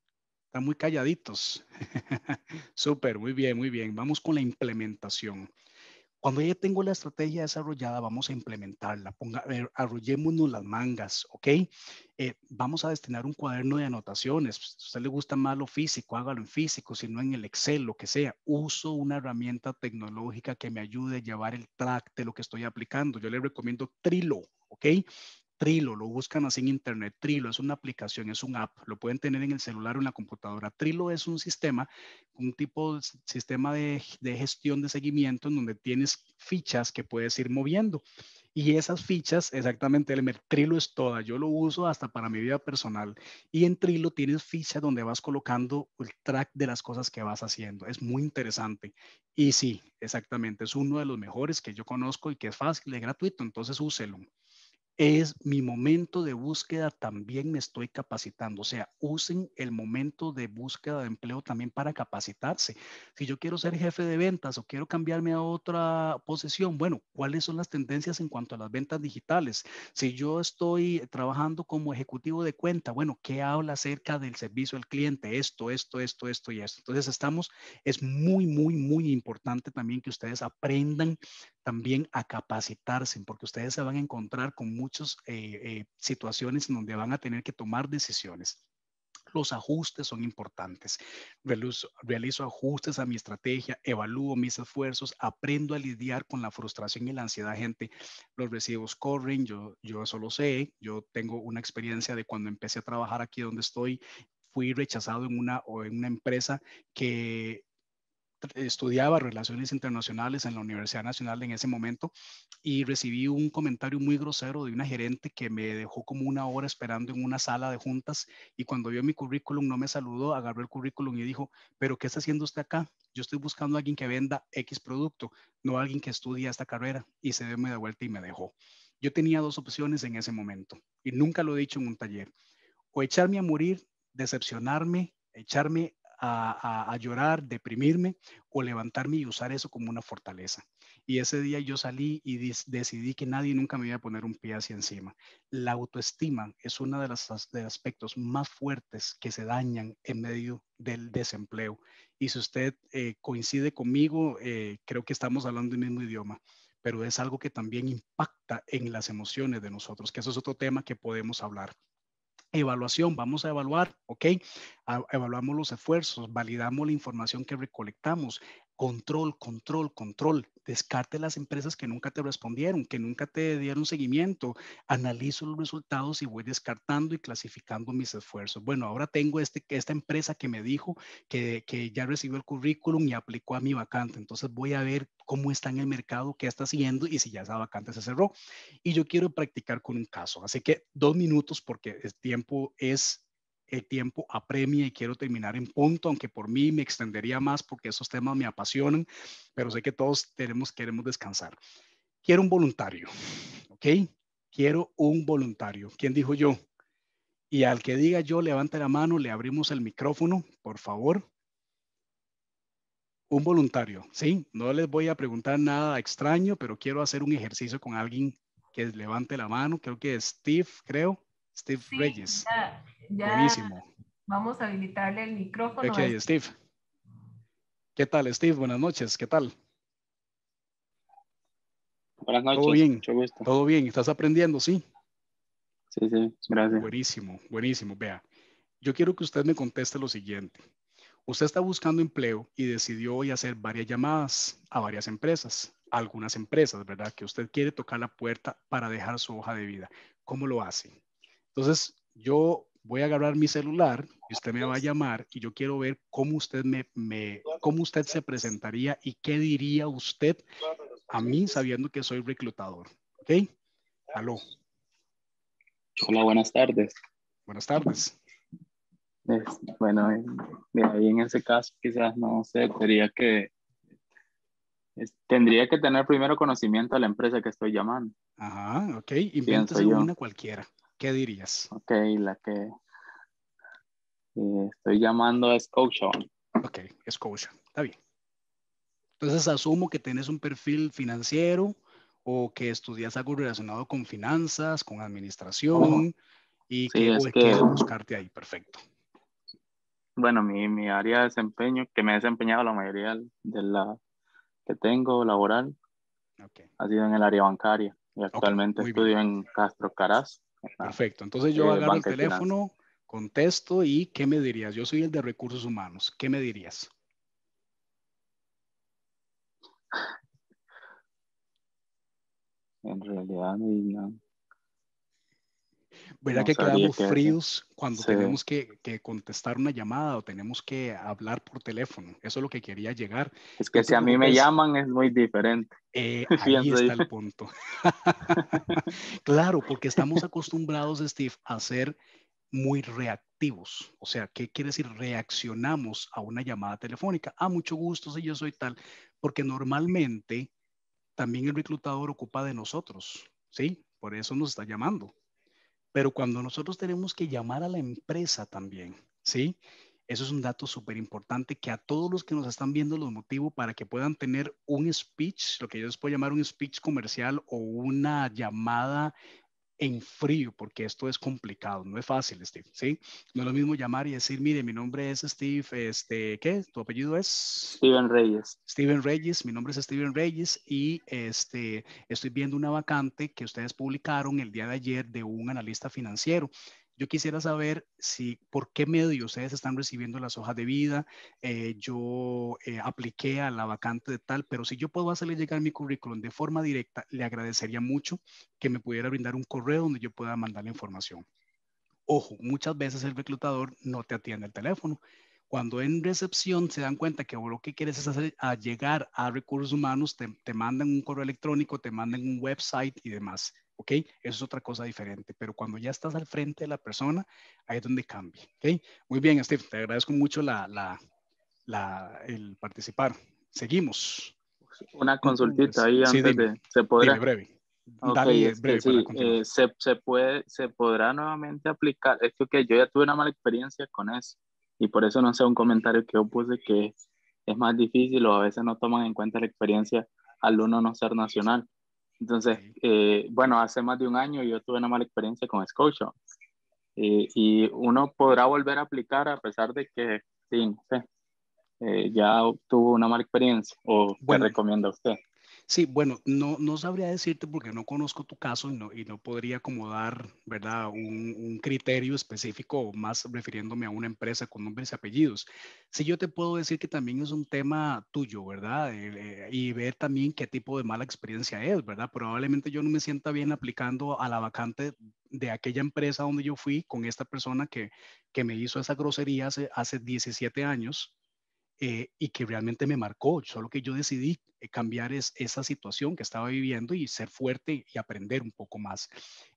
Están muy calladitos. [laughs] Súper, muy bien, muy bien. Vamos con la implementación. Cuando ya tengo la estrategia desarrollada, vamos a implementarla. Ponga, arrollémonos las mangas, ¿ok? Eh, vamos a destinar un cuaderno de anotaciones. Si a usted le gusta más lo físico, hágalo en físico, si no en el Excel, lo que sea. Uso una herramienta tecnológica que me ayude a llevar el track de lo que estoy aplicando. Yo le recomiendo Trilo, ¿ok? Trilo, lo buscan así en internet. Trilo es una aplicación, es un app, lo pueden tener en el celular o en la computadora. Trilo es un sistema, un tipo de sistema de, gestión de seguimiento en donde tienes fichas que puedes ir moviendo. Y esas fichas, exactamente, el Trilo es toda. Yo lo uso hasta para mi vida personal. Y en Trilo tienes fichas donde vas colocando el track de las cosas que vas haciendo. Es muy interesante. Y sí, exactamente, es uno de los mejores que yo conozco y que es fácil, es gratuito. Entonces, úselo es mi momento de búsqueda, también me estoy capacitando. O sea, usen el momento de búsqueda de empleo también para capacitarse. Si yo quiero ser jefe de ventas o quiero cambiarme a otra posición, bueno, ¿cuáles son las tendencias en cuanto a las ventas digitales? Si yo estoy trabajando como ejecutivo de cuenta, bueno, ¿qué habla acerca del servicio al cliente? Esto, esto, esto, esto y esto. Entonces estamos, es muy, muy, muy importante también que ustedes aprendan también a capacitarse, porque ustedes se van a encontrar con muchas eh, eh, situaciones en donde van a tener que tomar decisiones. Los ajustes son importantes. Realizo, ajustes a mi estrategia, evalúo mis esfuerzos, aprendo a lidiar con la frustración y la ansiedad, gente. Los recibos corren, yo, yo eso lo sé. Yo tengo una experiencia de cuando empecé a trabajar aquí donde estoy, fui rechazado en una, o en una empresa que estudiaba relaciones internacionales en la Universidad Nacional en ese momento y recibí un comentario muy grosero de una gerente que me dejó como una hora esperando en una sala de juntas y cuando vio mi currículum no me saludó, agarró el currículum y dijo, pero ¿qué está haciendo usted acá? Yo estoy buscando a alguien que venda X producto, no a alguien que estudie esta carrera y se dio media vuelta y me dejó. Yo tenía dos opciones en ese momento y nunca lo he dicho en un taller, o echarme a morir, decepcionarme, echarme a, llorar, deprimirme o levantarme y usar eso como una fortaleza. Y ese día yo salí y decidí que nadie nunca me iba a poner un pie hacia encima. La autoestima es uno de los, aspectos más fuertes que se dañan en medio del desempleo. Y si usted eh, coincide conmigo, eh, creo que estamos hablando el mismo idioma pero es algo que también impacta en las emociones de nosotros, que eso es otro tema que podemos hablar. Evaluación, vamos a evaluar, ok, evaluamos los esfuerzos, validamos la información que recolectamos, Control, control, control. Descarte las empresas que nunca te respondieron, que nunca te dieron seguimiento. Analizo los resultados y voy descartando y clasificando mis esfuerzos. Bueno, ahora tengo este, esta empresa que me dijo que, que ya recibió el currículum y aplicó a mi vacante. Entonces voy a ver cómo está en el mercado, qué está haciendo y si ya esa vacante se cerró. Y yo quiero practicar con un caso. Así que dos minutos porque el tiempo es el tiempo apremia y quiero terminar en punto, aunque por mí me extendería más porque esos temas me apasionan, pero sé que todos tenemos, queremos descansar. Quiero un voluntario, ¿ok? Quiero un voluntario. ¿Quién dijo yo? Y al que diga yo, levante la mano, le abrimos el micrófono, por favor. Un voluntario, ¿sí? No les voy a preguntar nada extraño, pero quiero hacer un ejercicio con alguien que levante la mano. Creo que es Steve, creo. Steve Reyes. Buenísimo. Vamos a habilitarle el micrófono. Ok, este. Steve. ¿Qué tal, Steve? Buenas noches. ¿Qué tal? Buenas noches. Todo bien. Todo bien. ¿Estás aprendiendo? Sí. Sí, sí. Gracias. Buenísimo, buenísimo. Vea, yo quiero que usted me conteste lo siguiente. Usted está buscando empleo y decidió hoy hacer varias llamadas a varias empresas, algunas empresas, ¿verdad? Que usted quiere tocar la puerta para dejar su hoja de vida. ¿Cómo lo hace? Entonces, yo voy a agarrar mi celular y usted me va a llamar y yo quiero ver cómo usted me, cómo usted se presentaría y qué diría usted a mí sabiendo que soy reclutador. ¿Ok? Aló. Hola, buenas tardes. Buenas tardes. Pues, bueno, eh, ahí en ese caso quizás no sé, tendría que tendría que tener primero conocimiento de la empresa que estoy llamando. Ajá, ok. Invéntese una cualquiera. ¿qué dirías? Ok, la que eh, estoy llamando es Coachon. Ok, es está bien. Entonces asumo que tienes un perfil financiero o que estudias algo relacionado con finanzas, con administración y sí, que, buscarte ahí, perfecto. Bueno, mi, área de desempeño, que me he desempeñado la mayoría de la que tengo laboral, okay. ha sido en el área bancaria y actualmente estudio en Castro Caraz. Ah, Perfecto. Entonces yo agarro el teléfono, contesto y ¿qué me dirías? Yo soy el de recursos humanos. ¿Qué me dirías? En realidad, no. ¿Verdad que quedamos fríos cuando tenemos que, que, contestar una llamada o tenemos que hablar por teléfono? Eso es lo que quería llegar. Es que si a mí me llaman es muy diferente. Eh, [laughs] ahí está el punto. [laughs] claro, porque estamos acostumbrados, Steve, a ser muy reactivos. O sea, ¿qué quiere decir? Reaccionamos a una llamada telefónica. A ah, mucho gusto, si yo soy tal. Porque normalmente también el reclutador ocupa de nosotros, ¿sí? Por eso nos está llamando pero cuando nosotros tenemos que llamar a la empresa también, ¿sí? Eso es un dato súper importante que a todos los que nos están viendo los motivo para que puedan tener un speech, lo que yo les puedo llamar un speech comercial o una llamada en frío, porque esto es complicado, no es fácil, Steve, ¿sí? No es lo mismo llamar y decir, mire, mi nombre es Steve, este, ¿qué? ¿Tu apellido es? Steven Reyes. Steven Reyes, mi nombre es Steven Reyes y este, estoy viendo una vacante que ustedes publicaron el día de ayer de un analista financiero. Yo quisiera saber si, por qué medio ustedes están recibiendo las hojas de vida. Eh, yo eh, apliqué a la vacante de tal, pero si yo puedo hacerle llegar mi currículum de forma directa, le agradecería mucho que me pudiera brindar un correo donde yo pueda mandar la información. Ojo, muchas veces el reclutador no te atiende el teléfono. Cuando en recepción se dan cuenta que lo que quieres es hacer, a llegar a recursos humanos, te, te mandan un correo electrónico, te mandan un website y demás. ¿ok? Eso es otra cosa diferente, pero cuando ya estás al frente de la persona, ahí es donde cambia, ¿ok? Muy bien, Steve, te agradezco mucho la, el participar. Seguimos. Una consultita ahí antes de... ¿Se podrá? breve. Dale, breve eh, se, puede, se podrá nuevamente aplicar. Es que yo ya tuve una mala experiencia con eso y por eso no sé un comentario que yo puse que es más difícil o a veces no toman en cuenta la experiencia al uno no ser nacional. Entonces, eh, bueno, hace más de un año yo tuve una mala experiencia con Scotia. Eh, y uno podrá volver a aplicar a pesar de que, sí, sé, eh, ya tuvo una mala experiencia o bueno, recomiendo recomienda a usted. Sí, bueno, no, no sabría decirte porque no conozco tu caso y no, y no podría acomodar ¿verdad?, un, criterio específico más refiriéndome a una empresa con nombres y apellidos. Sí, yo te puedo decir que también es un tema tuyo, ¿verdad? Eh, eh, y ver también qué tipo de mala experiencia es, ¿verdad? Probablemente yo no me sienta bien aplicando a la vacante de aquella empresa donde yo fui con esta persona que, que me hizo esa grosería hace 17 años eh, y que realmente me marcó, solo que yo decidí eh, cambiar esa situación que estaba viviendo y ser fuerte y aprender un poco más.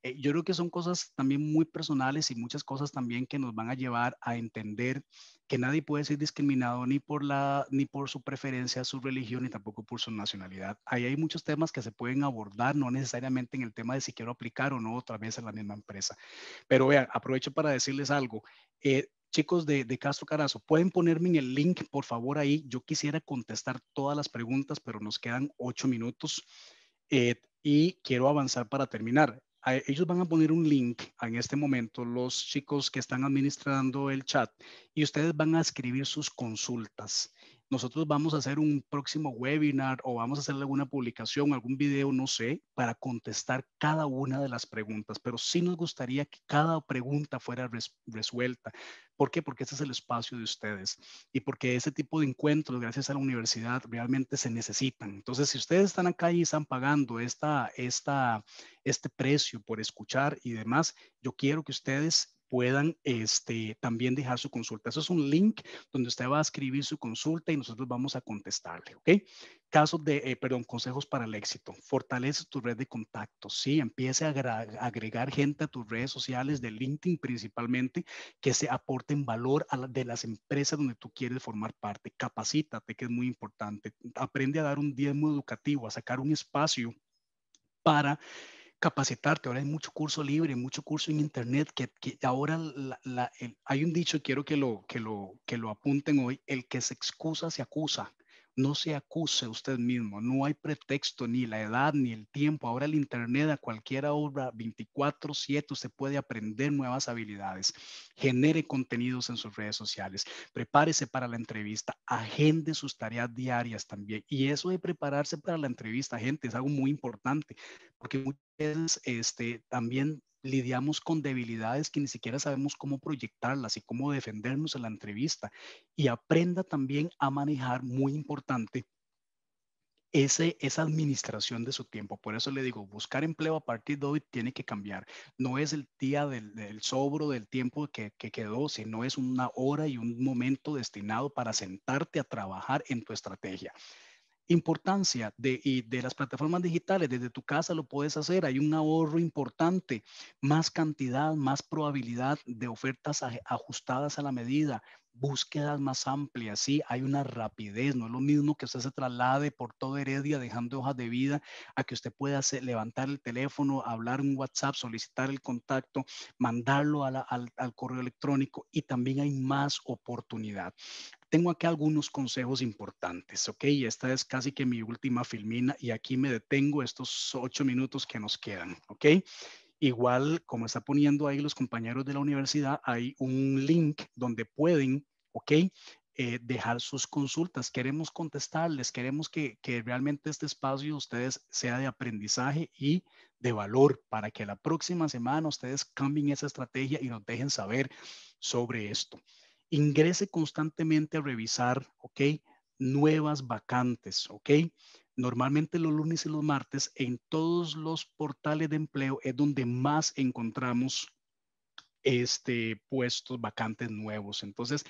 Eh, yo creo que son cosas también muy personales y muchas cosas también que nos van a llevar a entender que nadie puede ser discriminado ni por, la, ni por su preferencia, su religión, ni tampoco por su nacionalidad. Ahí hay muchos temas que se pueden abordar, no necesariamente en el tema de si quiero aplicar o no otra vez en la misma empresa. Pero vean, aprovecho para decirles algo chicos de, Castro Carazo, pueden ponerme en el link, por favor, ahí. Yo quisiera contestar todas las preguntas, pero nos quedan ocho minutos eh, y quiero avanzar para terminar. Ah, ellos van a poner un link en este momento, los chicos que están administrando el chat, y ustedes van a escribir sus consultas nosotros vamos a hacer un próximo webinar o vamos a hacer alguna publicación, algún video, no sé, para contestar cada una de las preguntas, pero sí nos gustaría que cada pregunta fuera resuelta. ¿Por qué? Porque ese es el espacio de ustedes y porque ese tipo de encuentros, gracias a la universidad, realmente se necesitan. Entonces, si ustedes están acá y están pagando esta, esta, este precio por escuchar y demás, yo quiero que ustedes puedan este, también dejar su consulta. Eso es un link donde usted va a escribir su consulta y nosotros vamos a contestarle, ¿ok? Casos de, eh, perdón, consejos para el éxito. Fortalece tu red de contactos, ¿sí? Empiece a agregar gente a tus redes sociales, de LinkedIn principalmente, que se aporten valor a de las empresas donde tú quieres formar parte. Capacítate, que es muy importante. Aprende a dar un diezmo educativo, a sacar un espacio para capacitarte. Ahora hay mucho curso libre, mucho curso en Internet, que, ahora la, hay un dicho, quiero que lo, que, lo, que lo apunten hoy, el que se excusa se acusa. No se acuse usted mismo, no hay pretexto, ni la edad, ni el tiempo. Ahora el Internet, a cualquier obra 24/7, usted puede aprender nuevas habilidades. Genere contenidos en sus redes sociales, prepárese para la entrevista, agende sus tareas diarias también. Y eso de prepararse para la entrevista, gente, es algo muy importante, porque muchas veces este, también lidiamos con debilidades que ni siquiera sabemos cómo proyectarlas y cómo defendernos en la entrevista. Y aprenda también a manejar, muy importante, ese, esa administración de su tiempo. Por eso le digo, buscar empleo a partir de hoy tiene que cambiar. No es el día del, sobro del tiempo que, que, quedó, sino es una hora y un momento destinado para sentarte a trabajar en tu estrategia importancia de, de las plataformas digitales. Desde tu casa lo puedes hacer. Hay un ahorro importante, más cantidad, más probabilidad de ofertas ajustadas a la medida, búsquedas más amplias, sí, hay una rapidez, no es lo mismo que usted se traslade por toda Heredia dejando hojas de vida a que usted pueda levantar el teléfono, hablar un WhatsApp, solicitar el contacto, mandarlo al, al, correo electrónico y también hay más oportunidad tengo aquí algunos consejos importantes, ¿ok? Esta es casi que mi última filmina y aquí me detengo estos ocho minutos que nos quedan, ¿ok? Igual, como está poniendo ahí los compañeros de la universidad, hay un link donde pueden, ¿ok? Eh, dejar sus consultas. Queremos contestarles, queremos que, que realmente este espacio de ustedes sea de aprendizaje y de valor para que la próxima semana ustedes cambien esa estrategia y nos dejen saber sobre esto. Ingrese constantemente a revisar, ¿ok? Nuevas vacantes, ¿ok? Normalmente los lunes y los martes en todos los portales de empleo es donde más encontramos este, puestos vacantes nuevos. Entonces,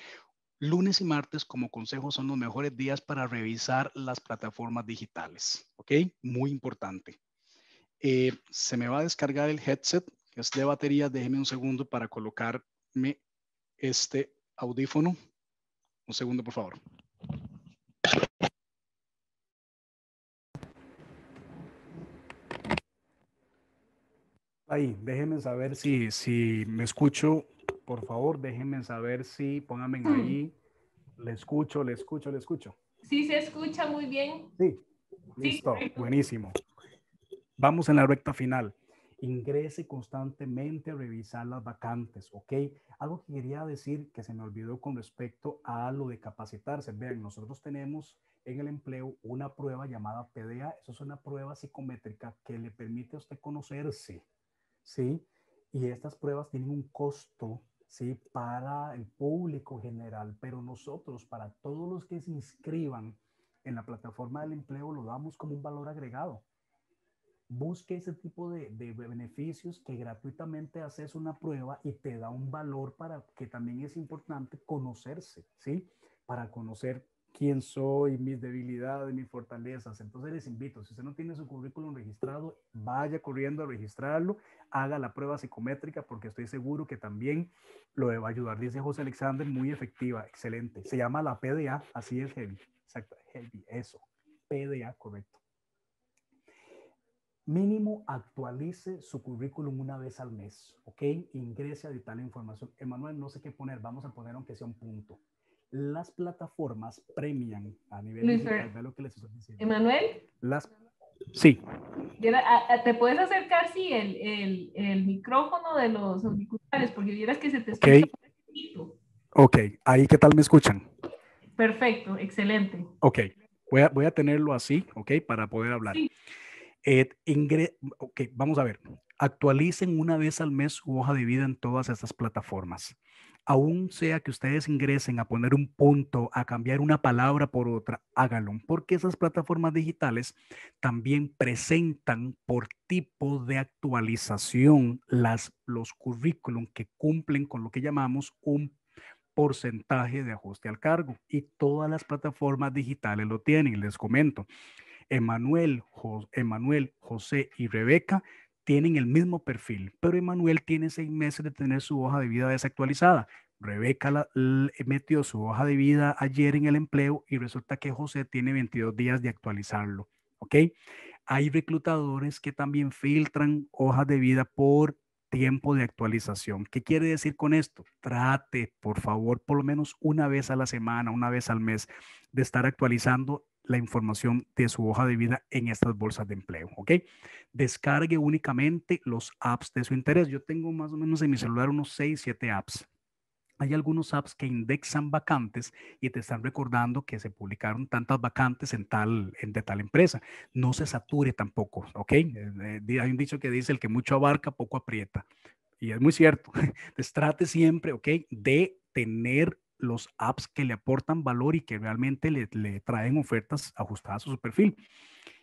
lunes y martes como consejo son los mejores días para revisar las plataformas digitales, ¿ok? Muy importante. Eh, se me va a descargar el headset, que es de batería. Déjeme un segundo para colocarme este audífono. Un segundo, por favor. Ahí, déjenme saber si, si me escucho, por favor, déjenme saber si, pónganme mm. ahí, le escucho, le escucho, le escucho. Sí, se escucha muy bien. Sí, listo, buenísimo. Vamos en la recta final ingrese constantemente a revisar las vacantes, ¿ok? Algo que quería decir que se me olvidó con respecto a lo de capacitarse. Vean, nosotros tenemos en el empleo una prueba llamada PDA. Eso es una prueba psicométrica que le permite a usted conocerse, ¿sí? Y estas pruebas tienen un costo, ¿sí? Para el público general, pero nosotros, para todos los que se inscriban en la plataforma del empleo, lo damos como un valor agregado busque ese tipo de, de, beneficios que gratuitamente haces una prueba y te da un valor para que también es importante conocerse, ¿sí? Para conocer quién soy, mis debilidades, mis fortalezas. Entonces les invito, si usted no tiene su currículum registrado, vaya corriendo a registrarlo, haga la prueba psicométrica porque estoy seguro que también lo va a ayudar. Dice José Alexander, muy efectiva, excelente. Se llama la PDA, así es heavy. Exacto, heavy, eso. PDA, correcto mínimo actualice su currículum una vez al mes, ¿ok? Ingrese a editar la información. Emanuel, no sé qué poner, vamos a poner aunque sea un punto. Las plataformas premian a nivel de lo que les Emanuel. Las, sí. Te puedes acercar, sí, el, el, el micrófono de los auriculares, porque vieras que se te escucha. Okay. Ok, ahí qué tal me escuchan. Perfecto, excelente. Ok, voy a, voy a tenerlo así, ok, para poder hablar. Eh, ok, vamos a ver. Actualicen una vez al mes su hoja de vida en todas estas plataformas. Aún sea que ustedes ingresen a poner un punto, a cambiar una palabra por otra, hágalo, porque esas plataformas digitales también presentan por tipo de actualización las, los currículum que cumplen con lo que llamamos un porcentaje de ajuste al cargo. Y todas las plataformas digitales lo tienen, les comento. Emanuel, José y Rebeca tienen el mismo perfil, pero Emanuel tiene seis meses de tener su hoja de vida desactualizada. Rebeca metió su hoja de vida ayer en el empleo y resulta que José tiene 22 días de actualizarlo. ¿Ok? Hay reclutadores que también filtran hojas de vida por tiempo de actualización. ¿Qué quiere decir con esto? Trate, por favor, por lo menos una vez a la semana, una vez al mes, de estar actualizando la información de su hoja de vida en estas bolsas de empleo, ¿ok? Descargue únicamente los apps de su interés. Yo tengo más o menos en mi celular unos 6, 7 apps. Hay algunos apps que indexan vacantes y te están recordando que se publicaron tantas vacantes en tal, en, de tal empresa. No se sature tampoco, ¿ok? Eh, eh, hay un dicho que dice, el que mucho abarca, poco aprieta. Y es muy cierto. Entonces [laughs] trate siempre, ¿ok? De tener los apps que le aportan valor y que realmente le, le traen ofertas ajustadas a su perfil.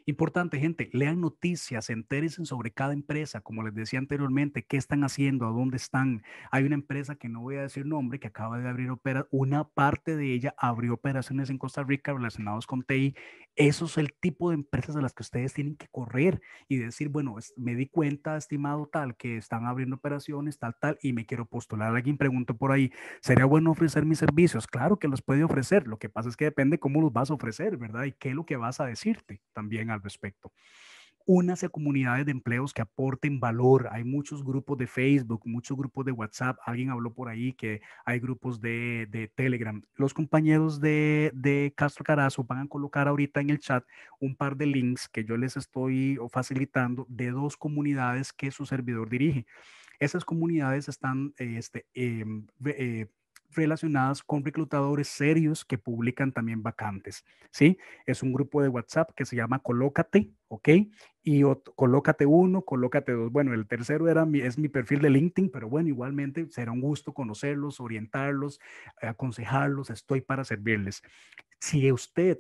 Importante, gente, lean noticias, entérense sobre cada empresa, como les decía anteriormente, qué están haciendo, a dónde están. Hay una empresa que no voy a decir nombre, que acaba de abrir operaciones, una parte de ella abrió operaciones en Costa Rica relacionados con TI. Eso es el tipo de empresas a las que ustedes tienen que correr y decir, bueno, me di cuenta, estimado tal, que están abriendo operaciones, tal, tal, y me quiero postular. Alguien preguntó por ahí, ¿sería bueno ofrecer mis servicios? Claro que los puede ofrecer. Lo que pasa es que depende cómo los vas a ofrecer, ¿verdad? Y qué es lo que vas a decirte también a respecto. Unas comunidades de empleos que aporten valor. Hay muchos grupos de Facebook, muchos grupos de WhatsApp. Alguien habló por ahí que hay grupos de, Telegram. Los compañeros de, Castro Carazo van a colocar ahorita en el chat un par de links que yo les estoy facilitando de dos comunidades que su servidor dirige. Esas comunidades están este, em, eh, relacionadas con reclutadores serios que publican también vacantes, ¿sí? Es un grupo de WhatsApp que se llama Colócate, ¿ok? Y colócate uno, colócate dos. Bueno, el tercero era es mi perfil de LinkedIn, pero bueno, igualmente será un gusto conocerlos, orientarlos, aconsejarlos, estoy para servirles. Si usted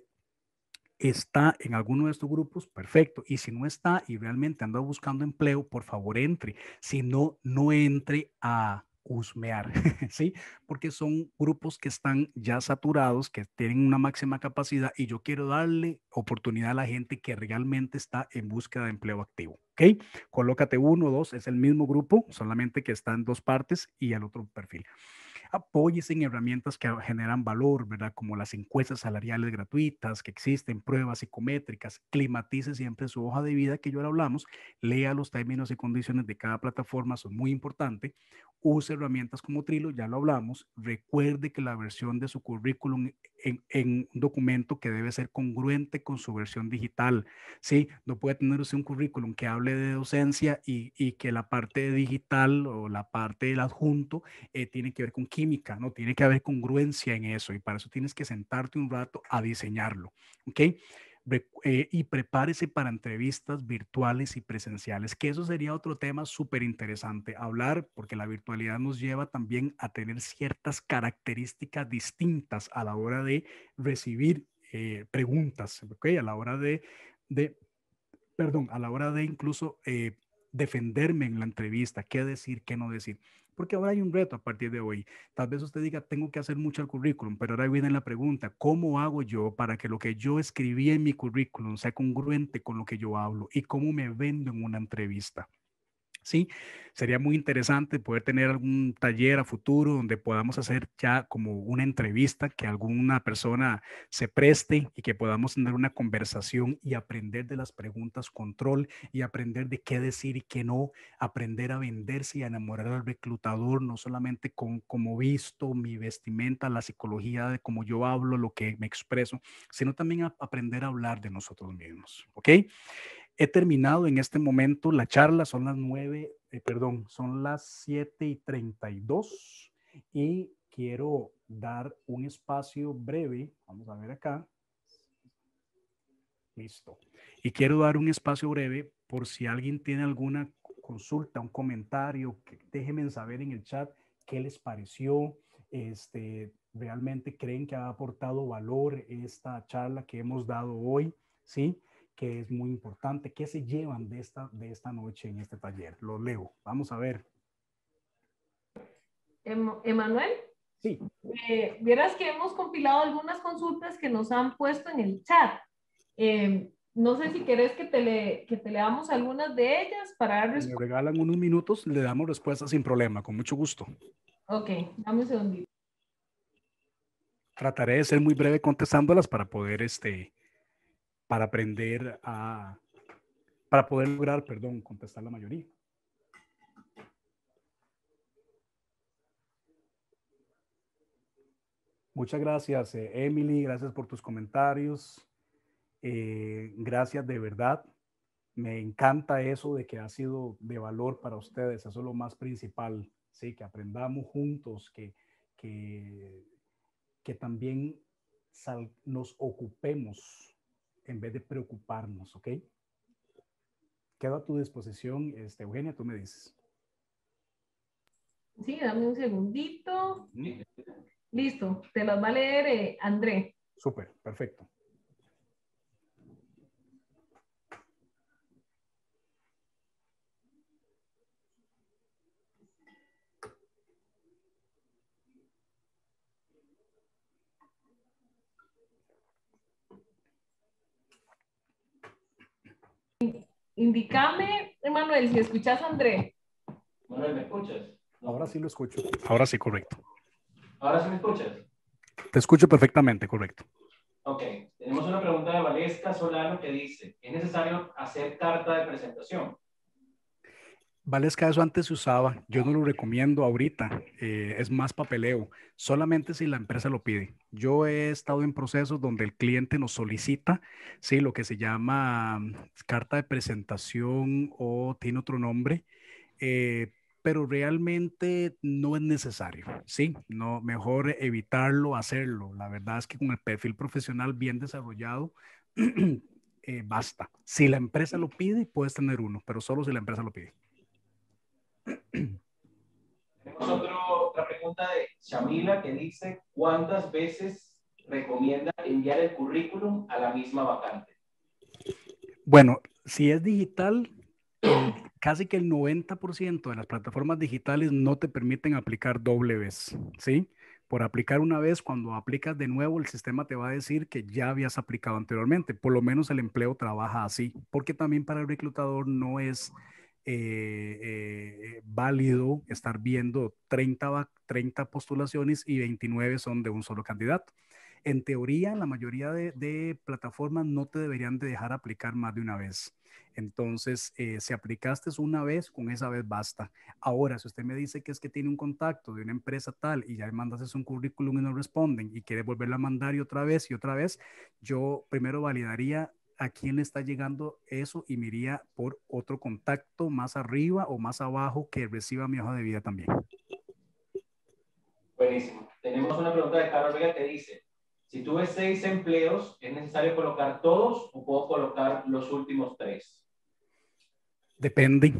está en alguno de estos grupos, perfecto. Y si no está y realmente anda buscando empleo, por favor entre. Si no, no entre a Usmear, [laughs] ¿sí? Porque son grupos que están ya saturados, que tienen una máxima capacidad y yo quiero darle oportunidad a la gente que realmente está en búsqueda de empleo activo, ¿ok? Colócate uno o dos, es el mismo grupo, solamente que está en dos partes y el otro perfil. Apóyese en herramientas que generan valor, ¿verdad? Como las encuestas salariales gratuitas que existen, pruebas psicométricas, climatice siempre su hoja de vida que yo ahora hablamos, lea los términos y condiciones de cada plataforma, son muy importantes. Use herramientas como Trilo, ya lo hablamos. Recuerde que la versión de su currículum en, un documento que debe ser congruente con su versión digital. Sí, no puede tenerse un currículum que hable de docencia y, que la parte digital o la parte del adjunto eh, tiene que ver con química ¿no? Tiene que haber congruencia en eso y para eso tienes que sentarte un rato a diseñarlo, ¿ok? Eh, y prepárese para entrevistas virtuales y presenciales, que eso sería otro tema súper interesante hablar, porque la virtualidad nos lleva también a tener ciertas características distintas a la hora de recibir eh, preguntas, A la hora de, de, perdón, a la hora de incluso eh, defenderme en la entrevista, qué decir, qué no decir. Porque ahora hay un reto a partir de hoy. Tal vez usted diga, tengo que hacer mucho al currículum, pero ahora viene la pregunta, ¿cómo hago yo para que lo que yo escribí en mi currículum sea congruente con lo que yo hablo y cómo me vendo en una entrevista? ¿sí? Sería muy interesante poder tener algún taller a futuro donde podamos hacer ya como una entrevista, que alguna persona se preste y que podamos tener una conversación y aprender de las preguntas control y aprender de qué decir y qué no, aprender a venderse y a enamorar al reclutador, no solamente con cómo visto, mi vestimenta, la psicología de cómo yo hablo, lo que me expreso, sino también aprender a hablar de nosotros mismos, ¿ok? he terminado en este momento la charla, son las 9, eh, perdón, son las 7 y 32 y quiero dar un espacio breve, vamos a ver acá, listo, y quiero dar un espacio breve por si alguien tiene alguna consulta, un comentario, que déjenme saber en el chat qué les pareció, este, realmente creen que ha aportado valor esta charla que hemos dado hoy, ¿sí? que es muy importante. ¿Qué se llevan de esta, de esta noche en este taller? Lo leo. Vamos a ver. Emanuel. Sí. Eh, vieras que hemos compilado algunas consultas que nos han puesto en el chat. Em, no sé si querés que te, le, que te leamos algunas de ellas para dar respuesta. Me regalan unos minutos, le damos respuesta sin problema, con mucho gusto. Ok, dame un segundito. Trataré de ser muy breve contestándolas para poder este, para aprender a, para poder lograr, perdón, contestar la mayoría. Muchas gracias, eh, Emily, gracias por tus comentarios. Eh, gracias de verdad. Me encanta eso de que ha sido de valor para ustedes. Eso es lo más principal, ¿sí? que aprendamos juntos, que, que, que también nos ocupemos en vez de preocuparnos, ¿ok? Quedo a tu disposición, este, Eugenia, tú me dices. Sí, dame un segundito. Listo, te las va a leer eh, André. Súper, perfecto. Indícame, Emanuel, si escuchas a André. Manuel, ¿me escuchas? Ahora sí lo escucho. Ahora sí, correcto. Ahora sí me escuchas. Te escucho perfectamente, correcto. Ok, tenemos una pregunta de Valesca Solano que dice, ¿es necesario hacer carta de presentación? que eso antes se usaba, yo no lo recomiendo ahorita, eh, es más papeleo, solamente si la empresa lo pide. Yo he estado en procesos donde el cliente nos solicita, sí, lo que se llama mm, carta de presentación o tiene otro nombre, eh, pero realmente no es necesario, sí, no, mejor evitarlo, hacerlo. La verdad es que con el perfil profesional bien desarrollado, [clears throat] eh, basta. Si la empresa lo pide, puedes tener uno, pero solo si la empresa lo pide. Tenemos otra pregunta de Shamila que dice, ¿cuántas veces recomienda enviar el currículum a la misma vacante? Bueno, si es digital, casi que el 90% de las plataformas digitales no te permiten aplicar doble vez, ¿sí? Por aplicar una vez, cuando aplicas de nuevo, el sistema te va a decir que ya habías aplicado anteriormente. Por lo menos el empleo trabaja así, porque también para el reclutador no es eh, eh, válido estar viendo 30, 30 postulaciones y 29 son de un solo candidato. En teoría, la mayoría de, plataformas no te deberían de dejar aplicar más de una vez. Entonces, eh, si aplicaste una vez, con esa vez basta. Ahora, si usted me dice que es que tiene un contacto de una empresa tal y ya le mandas un currículum y no responden y quiere volverlo a mandar y otra vez y otra vez, yo primero validaría a quién le está llegando eso y miría por otro contacto más arriba o más abajo que reciba mi hoja de vida también. Buenísimo. Tenemos una pregunta de Carlos Vega que dice, si tuve seis empleos, ¿es necesario colocar todos o puedo colocar los últimos tres? Depende.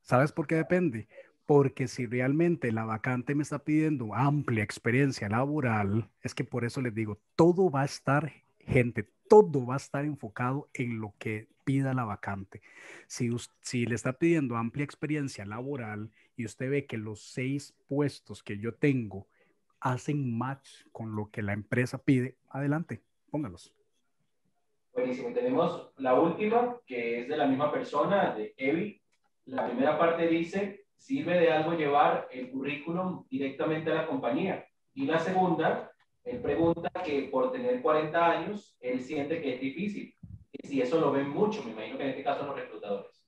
¿Sabes por qué depende? Porque si realmente la vacante me está pidiendo amplia experiencia laboral, es que por eso les digo, todo va a estar gente, todo va a estar enfocado en lo que pida la vacante. Si, si le está pidiendo amplia experiencia laboral y usted ve que los seis puestos que yo tengo hacen match con lo que la empresa pide, adelante, póngalos. Buenísimo, tenemos la última, que es de la misma persona, de Evi. La primera parte dice, sirve de algo llevar el currículum directamente a la compañía. Y la segunda él pregunta que por tener 40 años, él siente que es difícil. Y si eso lo ven mucho, me imagino que en este caso los reclutadores.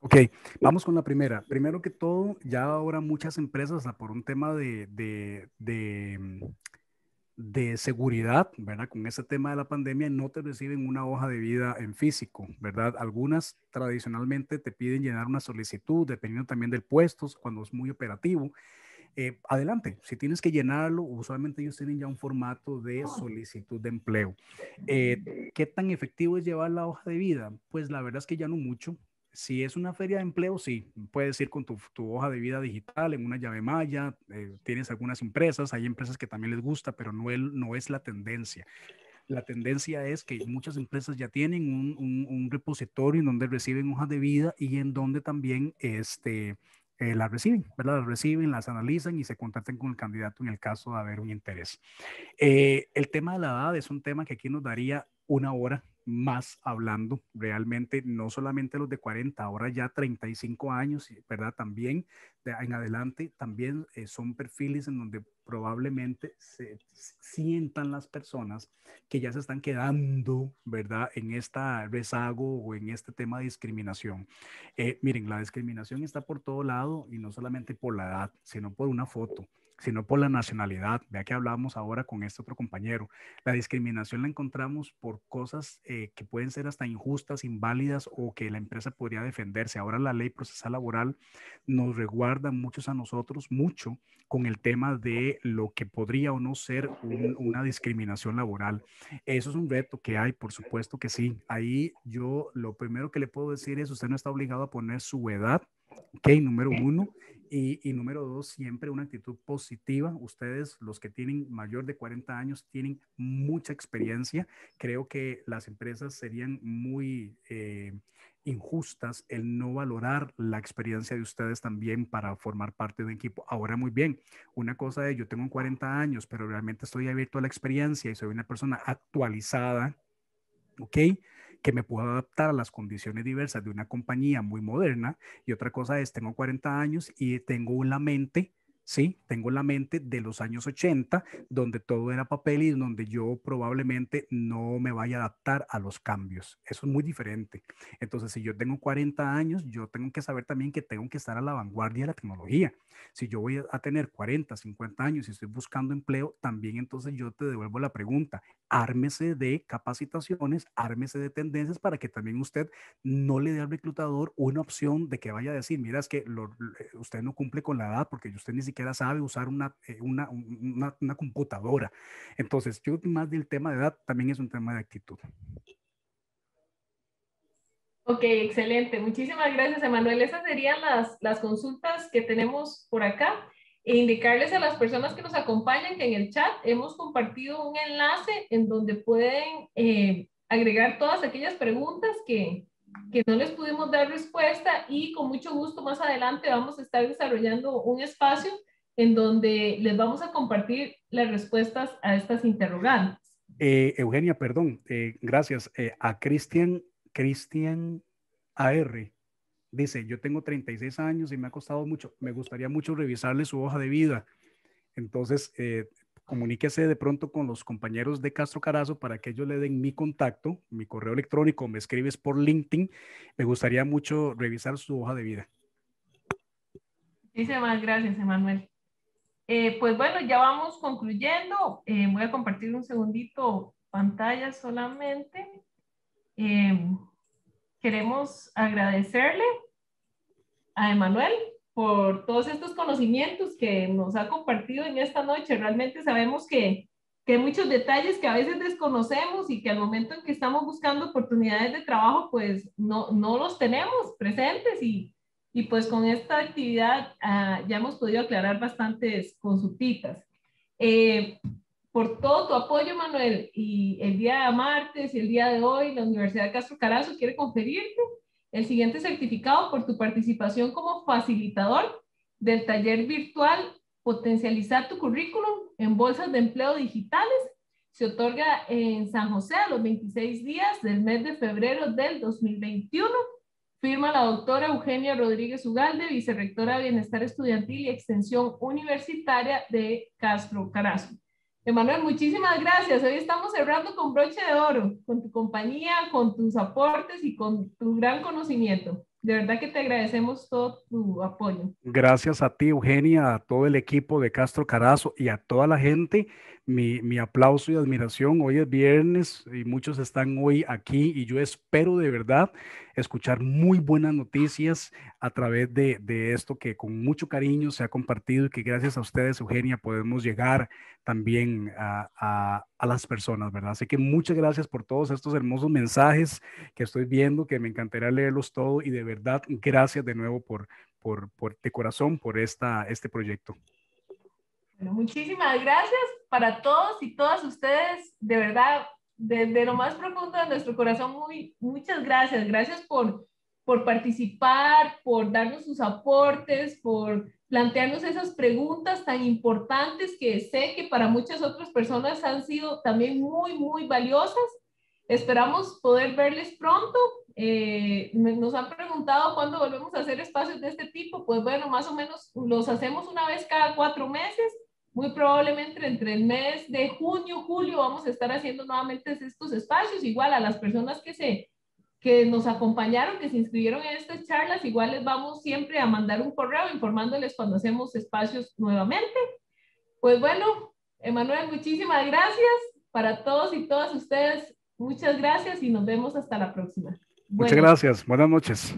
Ok, vamos con la primera. Primero que todo, ya ahora muchas empresas, por un tema de, de, de, de, seguridad, ¿verdad? Con ese tema de la pandemia, no te reciben una hoja de vida en físico, ¿verdad? Algunas tradicionalmente te piden llenar una solicitud, dependiendo también del puesto, cuando es muy operativo. Eh, adelante, si tienes que llenarlo, usualmente ellos tienen ya un formato de oh. solicitud de empleo. Eh, ¿Qué tan efectivo es llevar la hoja de vida? Pues la verdad es que ya no mucho. Si es una feria de empleo, sí, puedes ir con tu, hoja de vida digital en una llave malla, eh, tienes algunas empresas, hay empresas que también les gusta, pero no, no es la tendencia la tendencia es que muchas empresas ya tienen un, un, repositorio en donde reciben hojas de vida y en donde también este, eh, las reciben, ¿verdad? Las reciben, las analizan y se contactan con el candidato en el caso de haber un interés. Eh, el tema de la edad es un tema que aquí nos daría una hora más hablando realmente, no solamente los de 40, ahora ya 35 años, ¿verdad? También en adelante, también eh, son perfiles en donde probablemente se sientan las personas que ya se están quedando, ¿verdad? En este rezago o en este tema de discriminación. Eh, miren, la discriminación está por todo lado y no solamente por la edad, sino por una foto sino por la nacionalidad. Vea que hablábamos ahora con este otro compañero. La discriminación la encontramos por cosas eh, que pueden ser hasta injustas, inválidas o que la empresa podría defenderse. Ahora la ley procesal laboral nos reguarda muchos a nosotros, mucho, con el tema de lo que podría o no ser una discriminación laboral. Eso es un reto que hay, por supuesto que sí. Ahí yo lo primero que le puedo decir es, usted no está obligado a poner su edad Ok, número uno. Y, número dos, siempre una actitud positiva. Ustedes, los que tienen mayor de 40 años, tienen mucha experiencia. Creo que las empresas serían muy eh, injustas el no valorar la experiencia de ustedes también para formar parte de un equipo. Ahora muy bien, una cosa es, yo tengo 40 años, pero realmente estoy abierto a la experiencia y soy una persona actualizada. ¿Ok? que me puedo adaptar a las condiciones diversas de una compañía muy moderna y otra cosa es, tengo 40 años y tengo una mente ¿sí? Tengo la mente de los años 80, donde todo era papel y donde yo probablemente no me vaya a adaptar a los cambios. Eso es muy diferente. Entonces, si yo tengo 40 años, yo tengo que saber también que tengo que estar a la vanguardia de la tecnología. Si yo voy a tener 40, 50 años y estoy buscando empleo, también entonces yo te devuelvo la pregunta. Ármese de capacitaciones, ármese de tendencias para que también usted no le dé al reclutador una opción de que vaya a decir, mira, es que eh, usted no cumple con la edad porque usted ni siquiera siquiera sabe usar eh, una, computadora. Entonces, yo más del tema de edad también es un tema de actitud. Ok, excelente. Muchísimas gracias, Emanuel. Esas serían las, consultas que tenemos por acá. E indicarles a las personas que nos acompañan que en el chat hemos compartido un enlace en donde pueden eh, agregar todas aquellas preguntas que, que no les pudimos dar respuesta y con mucho gusto más adelante vamos a estar desarrollando un espacio en donde les vamos a compartir las respuestas a estas interrogantes. Eh, Eugenia, perdón, eh, gracias. Eh, a Cristian, Cristian AR, dice, yo tengo 36 años y me ha costado mucho, me gustaría mucho revisarle su hoja de vida. Entonces, comuníquese de pronto con los compañeros de Castro Carazo para que ellos le den mi contacto, mi correo electrónico, me escribes por LinkedIn. Me gustaría mucho revisar su hoja de vida. Muchísimas gracias, Emanuel. Eh, pues bueno, ya vamos concluyendo. Eh, voy a compartir un segundito pantalla solamente. Eh, queremos agradecerle a Emanuel por todos estos conocimientos que nos ha compartido en esta noche. Realmente sabemos que, que hay muchos detalles que a veces desconocemos y que al momento en que estamos buscando oportunidades de trabajo, pues no, no los tenemos presentes y, y pues con esta actividad ah, ya hemos podido aclarar bastantes consultitas. Eh, por todo tu apoyo, Manuel, y el día de martes y el día de hoy, la Universidad Castro Carazo quiere conferirte el siguiente certificado por tu participación como facilitador del taller virtual Potencializar tu currículum en bolsas de empleo digitales. Se otorga en San José a los 26 días del mes de febrero del 2021. Firma la doctora Eugenia Rodríguez Ugalde, vicerrectora de Bienestar Estudiantil y Extensión Universitaria de Castro Carazo. Emanuel, muchísimas gracias. Hoy estamos cerrando con broche de oro, con tu compañía, con tus aportes y con tu gran conocimiento. De verdad que te agradecemos todo tu apoyo. Gracias a ti, Eugenia, a todo el equipo de Castro Carazo y a toda la gente mi, aplauso y admiración. Hoy es viernes y muchos están hoy aquí y yo espero de verdad escuchar muy buenas noticias a través de, de esto que con mucho cariño se ha compartido y que gracias a ustedes, Eugenia, podemos llegar también a, a, las personas, ¿verdad? Así que muchas gracias por todos estos hermosos mensajes que estoy viendo, que me encantaría leerlos todos y de verdad gracias de nuevo por, por, por de corazón por esta, este proyecto muchísimas gracias para todos y todas ustedes. De verdad, desde lo más profundo de nuestro corazón, muy, muchas gracias. Gracias por, por participar, por darnos sus aportes, por plantearnos esas preguntas tan importantes que sé que para muchas otras personas han sido también muy, muy valiosas. Esperamos poder verles pronto. Eh, nos han preguntado cuándo volvemos a hacer espacios de este tipo. Pues bueno, más o menos los hacemos una vez cada cuatro meses muy probablemente entre el mes de junio, julio, vamos a estar haciendo nuevamente estos espacios. Igual a las personas que, se, que nos acompañaron, que se inscribieron en estas charlas, igual les vamos siempre a mandar un correo informándoles cuando hacemos espacios nuevamente. Pues bueno, Emanuel, muchísimas gracias para todos y todas ustedes. Muchas gracias y nos vemos hasta la próxima. Muchas gracias. Buenas noches.